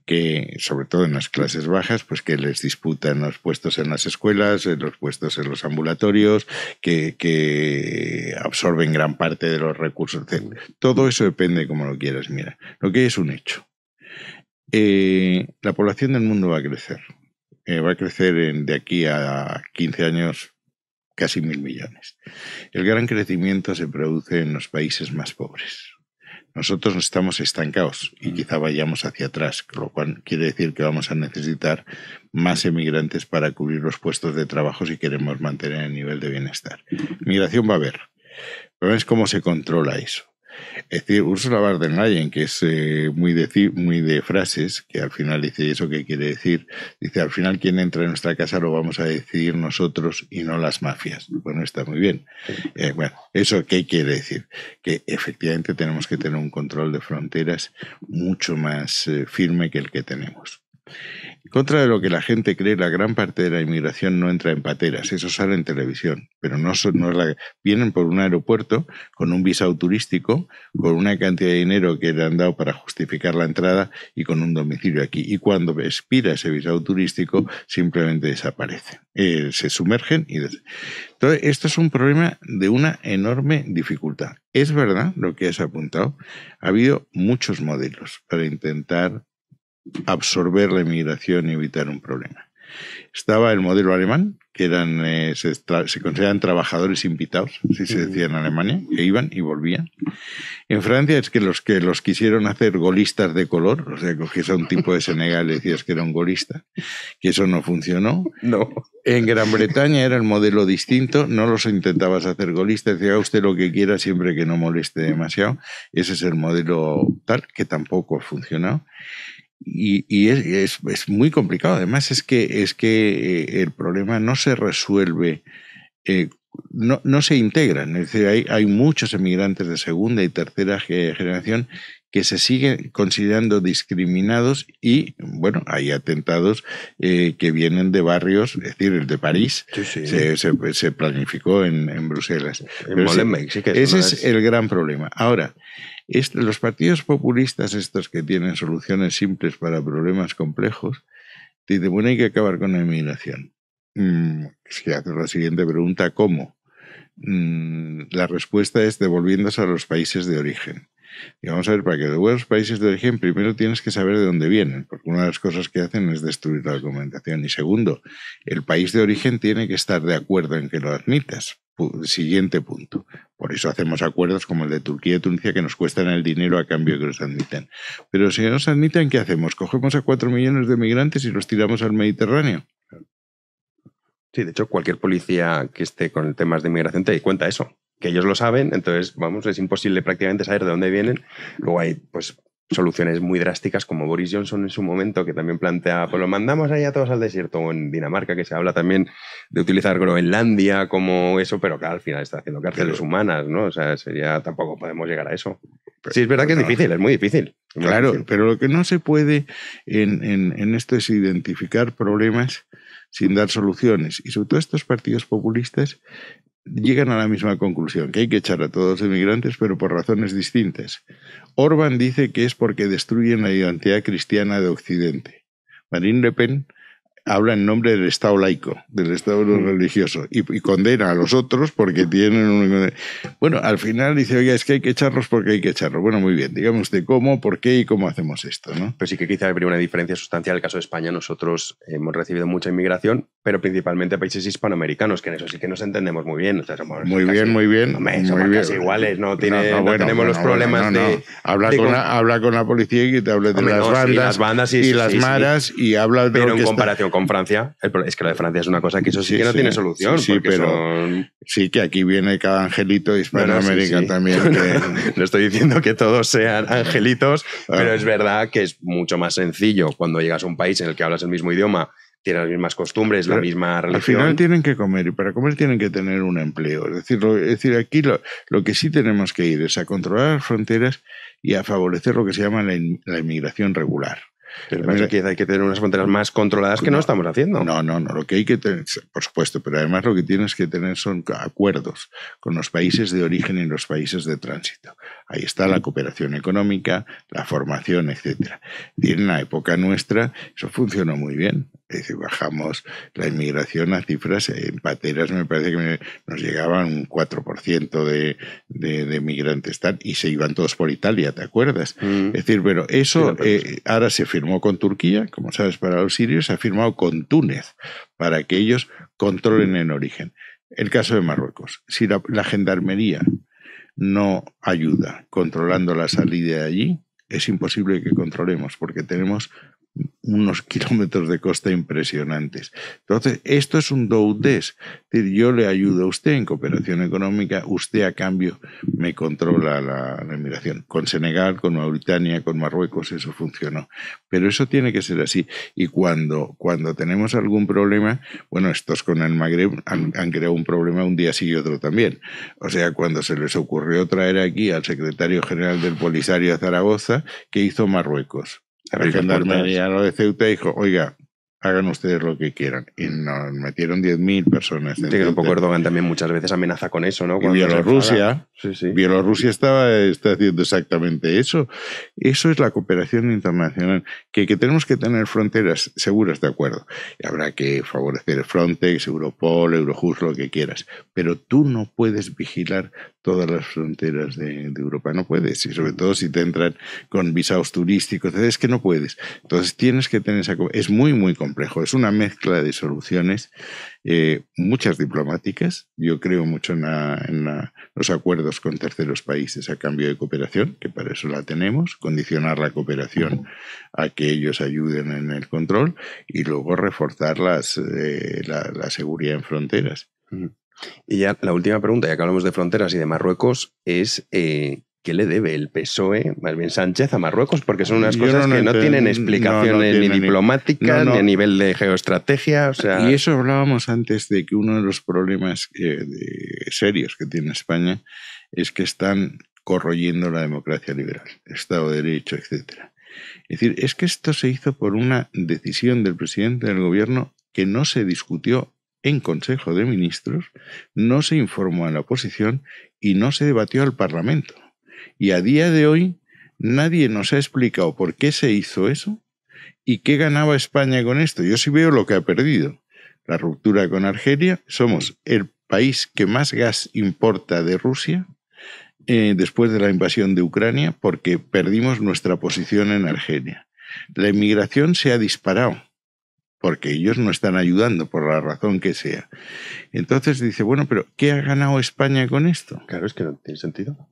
que sobre todo en las clases bajas, pues que les disputan los puestos en las escuelas, eh, los puestos en los ambulatorios, que, absorben gran parte de los recursos. Todo eso depende de cómo lo quieras mira Lo que es un hecho. Eh, la población del mundo va a crecer. Eh, va a crecer de aquí a 15 años casi mil millones. El gran crecimiento se produce en los países más pobres nosotros estamos estancados y mm. quizá vayamos hacia atrás, lo cual quiere decir que vamos a necesitar más emigrantes para cubrir los puestos de trabajo si queremos mantener el nivel de bienestar. Mm. Migración va a haber. Pero es cómo se controla eso. Es decir, Ursula von Leyen, que es eh, muy, de, muy de frases, que al final dice eso que quiere decir, dice, al final quien entra en nuestra casa lo vamos a decidir nosotros y no las mafias. Bueno, está muy bien. Eh, bueno, ¿eso qué quiere decir? Que efectivamente tenemos que tener un control de fronteras mucho más eh, firme que el que tenemos. En contra de lo que la gente cree, la gran parte de la inmigración no entra en pateras, eso sale en televisión, pero no, la, vienen por un aeropuerto con un visado turístico, con una cantidad de dinero que le han dado para justificar la entrada y con un domicilio aquí. Y cuando expira ese visado turístico, simplemente desaparecen, eh, se sumergen y... Entonces, esto es un problema de una enorme dificultad. Es verdad lo que has apuntado, ha habido muchos modelos para intentar absorber la inmigración y evitar un problema. Estaba el modelo alemán, que eran, eh, se, se, consideran trabajadores invitados, así se decía en Alemania, que iban y volvían. En Francia es que los que los quisieron hacer golistas de color, o sea, cogías un tipo de Senegal y decías que era un golista, que eso no funcionó. No. En Gran Bretaña era el modelo distinto, no los intentabas hacer golistas, decía usted lo que quiera siempre que no moleste demasiado. Ese es el modelo tal, que tampoco ha funcionado. Y, es, es, muy complicado. Además, es que, es que eh, el problema no se resuelve, eh, no, se integran. Es decir, hay, hay, muchos emigrantes de segunda y tercera generación que se siguen considerando discriminados y, bueno, hay atentados eh, que vienen de barrios, es decir, el de París Se, se, planificó en, Bruselas. ese es el gran problema. Ahora, este, los partidos populistas, estos que tienen soluciones simples para problemas complejos, dicen, bueno, hay que acabar con la inmigración. Mm, si haces la siguiente pregunta, ¿cómo? Mm, la respuesta es devolviéndose a los países de origen. Y vamos a ver, para que devuelvas los países de origen, primero tienes que saber de dónde vienen, porque una de las cosas que hacen es destruir la documentación. Y segundo, el país de origen tiene que estar de acuerdo en que lo admitas, Siguiente punto. Por eso hacemos acuerdos como el de Turquía y Tunisia que nos cuestan el dinero a cambio que nos admiten Pero si nos admiten, ¿qué hacemos? ¿Cogemos a cuatro millones de migrantes y los tiramos al Mediterráneo? Sí, de hecho, cualquier policía que esté con temas de inmigración te cuenta eso que ellos lo saben, entonces, vamos, es imposible prácticamente saber de dónde vienen. Luego hay, pues, soluciones muy drásticas como Boris Johnson en su momento, que también plantea, pues lo mandamos allá todos al desierto, o en Dinamarca, que se habla también de utilizar Groenlandia como eso, pero claro, al final está haciendo cárceles humanas, ¿no? O sea, sería, tampoco podemos llegar a eso. sí, es verdad que es difícil, es muy difícil. claro, pero lo que no se puede en esto es identificar problemas sin dar soluciones. Y sobre todo estos partidos populistas llegan a la misma conclusión, que hay que echar a todos los inmigrantes, pero por razones distintas. Orban dice que es porque destruyen la identidad cristiana de Occidente. Marine Le Pen habla en nombre del Estado laico, del Estado mm. religioso, y, condena a los otros porque tienen un... Bueno, al final dice, oye, es que hay que echarlos porque hay que echarlos. Bueno, muy bien, digamos de cómo, por qué y cómo hacemos esto, ¿no? Pues sí que quizá habría una diferencia sustancial. En el caso de España, nosotros hemos recibido mucha inmigración, pero principalmente a países hispanoamericanos, que en eso sí que nos entendemos muy bien. muy bien, muy bien. somos muy casi iguales, no, tenemos los problemas de... Habla, con la, habla, con la, policía y te hable de las, bandas, y, las maras y habla de... Pero en comparación con Francia. Es que lo de Francia es una cosa que eso sí, que no tiene solución. Sí, pero sí que aquí viene cada angelito hispanoamérica también. [laughs] no estoy diciendo que todos sean angelitos, ah. pero es verdad que es mucho más sencillo cuando llegas a un país en el que hablas el mismo idioma tienes las mismas costumbres, la misma religión. Al final tienen que comer y para comer tienen que tener un empleo. Es decir, es decir aquí lo, que sí tenemos que ir es a controlar las fronteras y a favorecer lo que se llama la inmigración regular. Pero hay que tener unas fronteras más controladas que no, estamos haciendo. No, no, no. Lo que hay que tener, por supuesto, pero además lo que tienes que tener son acuerdos con los países de origen y los países de tránsito. Ahí está la mm. cooperación económica, la formación, etcétera. Y en la época nuestra eso funcionó muy bien. Es decir, bajamos la inmigración a cifras, eh, en pateras me parece que nos llegaban un 4% de, de, de, migrantes y se iban todos por Italia, ¿te acuerdas? Mm. Es decir, pero eso eh, ahora se firmó con Turquía, como sabes, para los sirios, se ha firmado con Túnez, para que ellos controlen en origen. El caso de Marruecos, si la gendarmería no ayuda controlando la salida de allí, es imposible que controlemos, porque tenemos unos [laughs] kilómetros de costa impresionantes. Entonces, esto es un do Es yo le ayudo a usted en cooperación económica, usted a cambio me controla la, migración. Con Senegal, con Mauritania, con Marruecos, eso funcionó. Pero eso tiene que ser así. Y cuando, cuando tenemos algún problema, bueno, estos con el Magreb han, creado un problema un día sí y otro también. O sea, cuando se les ocurrió traer aquí al secretario general del Polisario Zaragoza, ¿qué hizo Marruecos? el gendarmería ¿no? de Ceuta dijo, oiga, hagan ustedes lo que quieran. Y mm. nos metieron 10.000 personas. Sí, que poco Erdogan también muchas veces amenaza con eso, ¿no? Cuando Bielorrusia. Bielorrusia estaba, está haciendo exactamente eso. Eso es la cooperación internacional. Que, que tenemos que tener fronteras seguras, de acuerdo. Y habrá que favorecer Frontex, Europol, Eurojust, lo que quieras. Pero tú no puedes vigilar todas las fronteras de, Europa. No puedes. Y sobre mm. todo si te entran con visados turísticos. Es que no puedes. Entonces tienes que tener esa... Es muy, muy complicado es una mezcla de soluciones, eh, muchas diplomáticas. Yo creo mucho en, los acuerdos con terceros países a cambio de cooperación, que para eso la tenemos, condicionar la cooperación a que ellos ayuden en el control y luego reforzar las, eh, la, seguridad en fronteras. Y ya la última pregunta, ya que hablamos de fronteras y de Marruecos, es... Eh, ¿qué le debe el PSOE, más bien Sánchez, a Marruecos? Porque son unas cosas que no tienen explicaciones ni diplomáticas, ni, a nivel de geoestrategia. O sea... Y eso hablábamos antes de que uno de los problemas serios que tiene España es que están corroyendo la democracia liberal, Estado de Derecho, etc. Es decir, es que esto se hizo por una decisión del presidente del gobierno que no se discutió en Consejo de Ministros, no se informó a la oposición y no se debatió al Parlamento. Y a día de hoy nadie nos ha explicado por qué se hizo eso y qué ganaba España con esto. Yo sí veo lo que ha perdido. La ruptura con Argelia, somos el país que más gas importa de Rusia eh, después de la invasión de Ucrania porque perdimos nuestra posición en Argelia. La inmigración se ha disparado porque ellos no están ayudando por la razón que sea. Entonces dice, bueno, pero ¿qué ha ganado España con esto? Claro, es que no tiene sentido.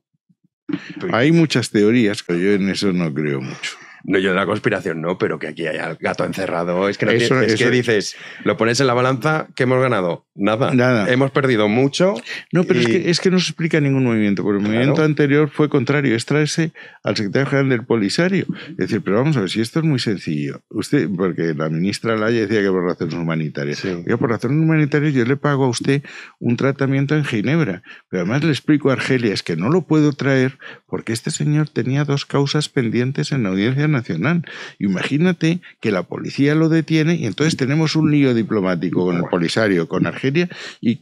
Hay muchas teorías, pero yo en eso no creo mucho. No, yo de la conspiración no, pero que aquí hay al gato encerrado. Es que, es que dices, lo pones en la balanza, ¿qué hemos ganado? Nada. Nada. Hemos perdido mucho. No, pero es, que, es que no se explica ningún movimiento, porque el movimiento anterior fue contrario, es traerse al secretario general del Polisario. Es decir, pero vamos a ver, si esto es muy sencillo. Usted, porque la ministra Laya decía que por razones humanitarias. Yo por razones humanitarias yo le pago a usted un tratamiento en Ginebra, pero además le explico a Argelia, es que no lo puedo traer porque este señor tenía dos causas pendientes en la audiencia Nacional. Imagínate que la policía lo detiene y entonces tenemos un lío diplomático con el Polisario, con Argelia, y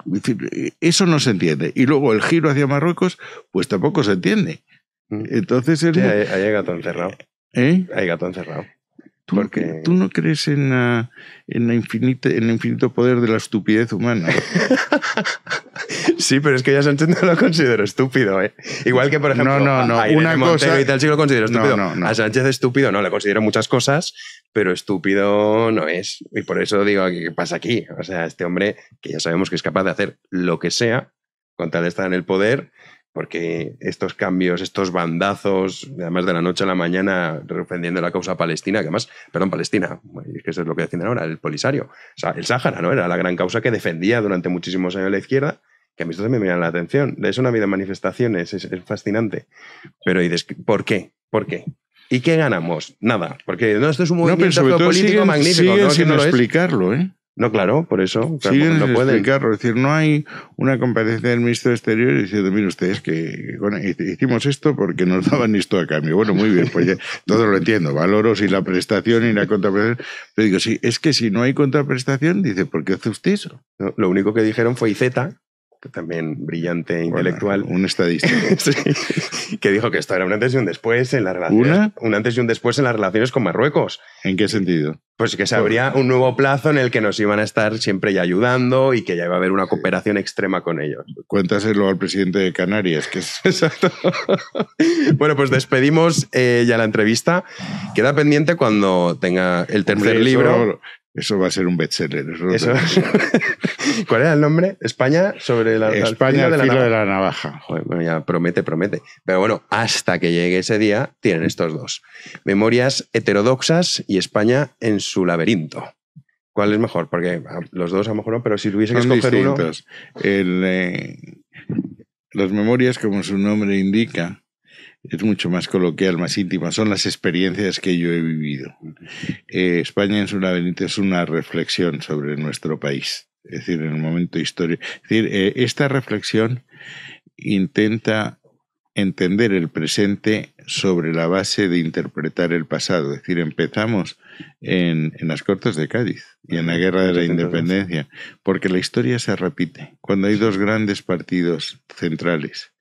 eso no se entiende. Y luego el giro hacia Marruecos, pues tampoco se entiende. Mm. Entonces hay, encerrado. ¿Eh? Hay gato encerrado. ¿Tú, porque... no, ¿Tú, no, crees en en, la en el infinito poder de la estupidez humana? [laughs] sí, pero es que ya Sánchez no lo considero estúpido, ¿eh? Igual que, por ejemplo, no, no, no. Una cosa... y tal sí lo considero estúpido. a Sánchez estúpido no, le considero muchas cosas, pero estúpido no es. Y por eso digo, ¿qué pasa aquí? O sea, este hombre que ya sabemos que es capaz de hacer lo que sea con tal de estar en el poder porque estos cambios, estos bandazos, además de la noche a la mañana, defendiendo la causa palestina, que además, perdón, Palestina, es que eso es lo que defienden ahora, el Polisario, o sea, el Sáhara, ¿no? Era la gran causa que defendía durante muchísimos años la izquierda, que a mí esto me miran la atención. es eso no ha habido manifestaciones, es, fascinante. Pero ¿y ¿por qué? ¿Por qué? ¿Y qué ganamos? Nada, porque no, esto es un movimiento no, pero sobre todo político magnífico. ¿no? sin explicarlo, ¿eh? No, claro, por eso. no decir, no hay una competencia del ministro de Exteriores diciendo, miren ustedes, que, e-, hicimos esto porque nos daban esto a cambio. Bueno, muy bien, pues [laughs] todo lo entiendo. Valoro y la prestación y la contraprestación. Pero digo, sí, es que si no hay contraprestación, dice, ¿por qué hace usted eso? lo único que dijeron fue IZ, también brillante e intelectual. un estadista. [laughs] que dijo que esto era un antes y un después en las relaciones. Un antes y un después en las relaciones con Marruecos. ¿En qué sentido? Pues que se abría un nuevo plazo en el que nos iban a estar siempre ya ayudando y que ya iba a haber una cooperación extrema con ellos. Cuéntaselo al presidente de Canarias, que es [laughs] exacto. bueno, pues despedimos eh, ya la entrevista. Queda pendiente cuando tenga el tercer libro. Eso va a ser un bestseller. [laughs] ¿Cuál era el nombre? España sobre la España filo, de, la navaja. bueno, ya promete, promete. Pero bueno, hasta que llegue ese día tienen estos dos. Memorias heterodoxas y España en su laberinto. ¿Cuál es mejor? Porque ah, los dos a lo mejor no, pero si tuviese que escoger uno... las eh, memorias, como su nombre indica, es mucho más coloquial, más íntima, son las experiencias que yo he vivido. Eh, España en su es una reflexión sobre nuestro país, es decir, en el momento histórico. Es decir, eh, esta reflexión intenta entender el presente sobre la base de interpretar el pasado. Es decir, empezamos en, en, las Cortes de Cádiz y en la Guerra de la Independencia, porque la historia se repite. Cuando hay dos grandes partidos centrales,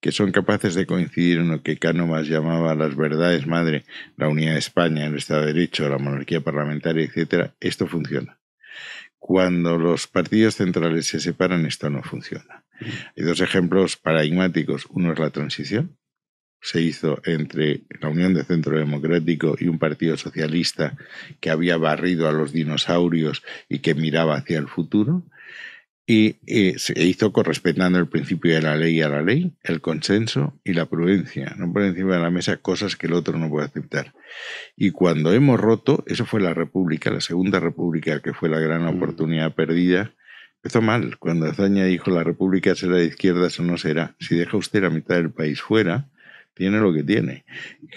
que son capaces de coincidir en lo que Cánovas llamaba las verdades madre, la unidad de España, el Estado de Derecho, la monarquía parlamentaria, etcétera, esto funciona. Cuando los partidos centrales se separan, esto no funciona. Hay dos ejemplos paradigmáticos. Uno es la transición, se hizo entre la Unión de Centro Democrático y un partido socialista que había barrido a los dinosaurios y que miraba hacia el futuro y eh, se hizo respetando el principio de la ley a la ley, el consenso y la prudencia. No ponen encima de la mesa cosas que el otro no puede aceptar. Y cuando hemos roto, eso fue la República, la Segunda República, que fue la gran mm. oportunidad perdida. Empezó mal, cuando Azaña dijo la República será de izquierda, eso no será. Si deja usted la mitad del país fuera, tiene lo que tiene.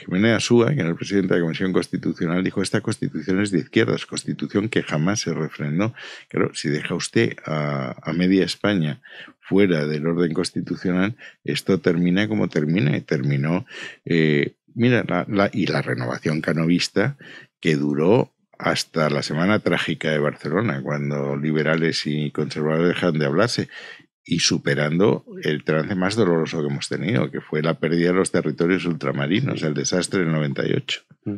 Jiménez Asúa, que era el presidente de la Comisión Constitucional, dijo, esta constitución es de izquierdas, constitución que jamás se refrendó. Claro, si deja usted a, media España fuera del orden constitucional, esto termina como termina y terminó... Eh, mira, y la renovación canovista que duró hasta la semana trágica de Barcelona, cuando liberales y conservadores dejan de hablarse y superando el trance más doloroso que hemos tenido, que fue la pérdida de los territorios ultramarinos, el desastre del 98. Mm.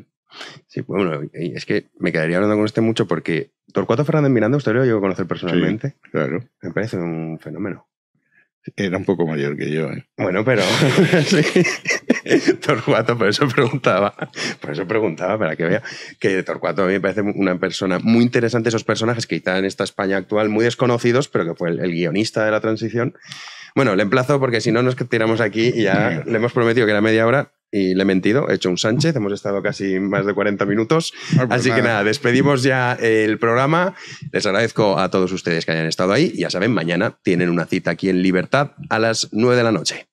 Sí, bueno, es que me quedaría hablando con usted mucho porque Torcuato Fernández Miranda, usted lo llegó a conocer personalmente. claro. Me parece un fenómeno. Era un poco mayor que yo. ¿eh? Bueno, pero [laughs] [laughs] Torcuato, por eso preguntaba, por eso preguntaba, para que vea, que Torcuato a mí me parece una persona muy interesante, esos personajes que están en esta España actual muy desconocidos, pero que fue el, el guionista de la transición. Bueno, le emplazo porque si no nos tiramos aquí y ya le hemos prometido que era media hora y le he mentido, he hecho un Sánchez, hemos estado casi más de 40 minutos. Ah, pues Así que nada, despedimos ya el programa. Les agradezco a todos ustedes que hayan estado ahí. Ya saben, mañana tienen una cita aquí en Libertad a las 9 de la noche.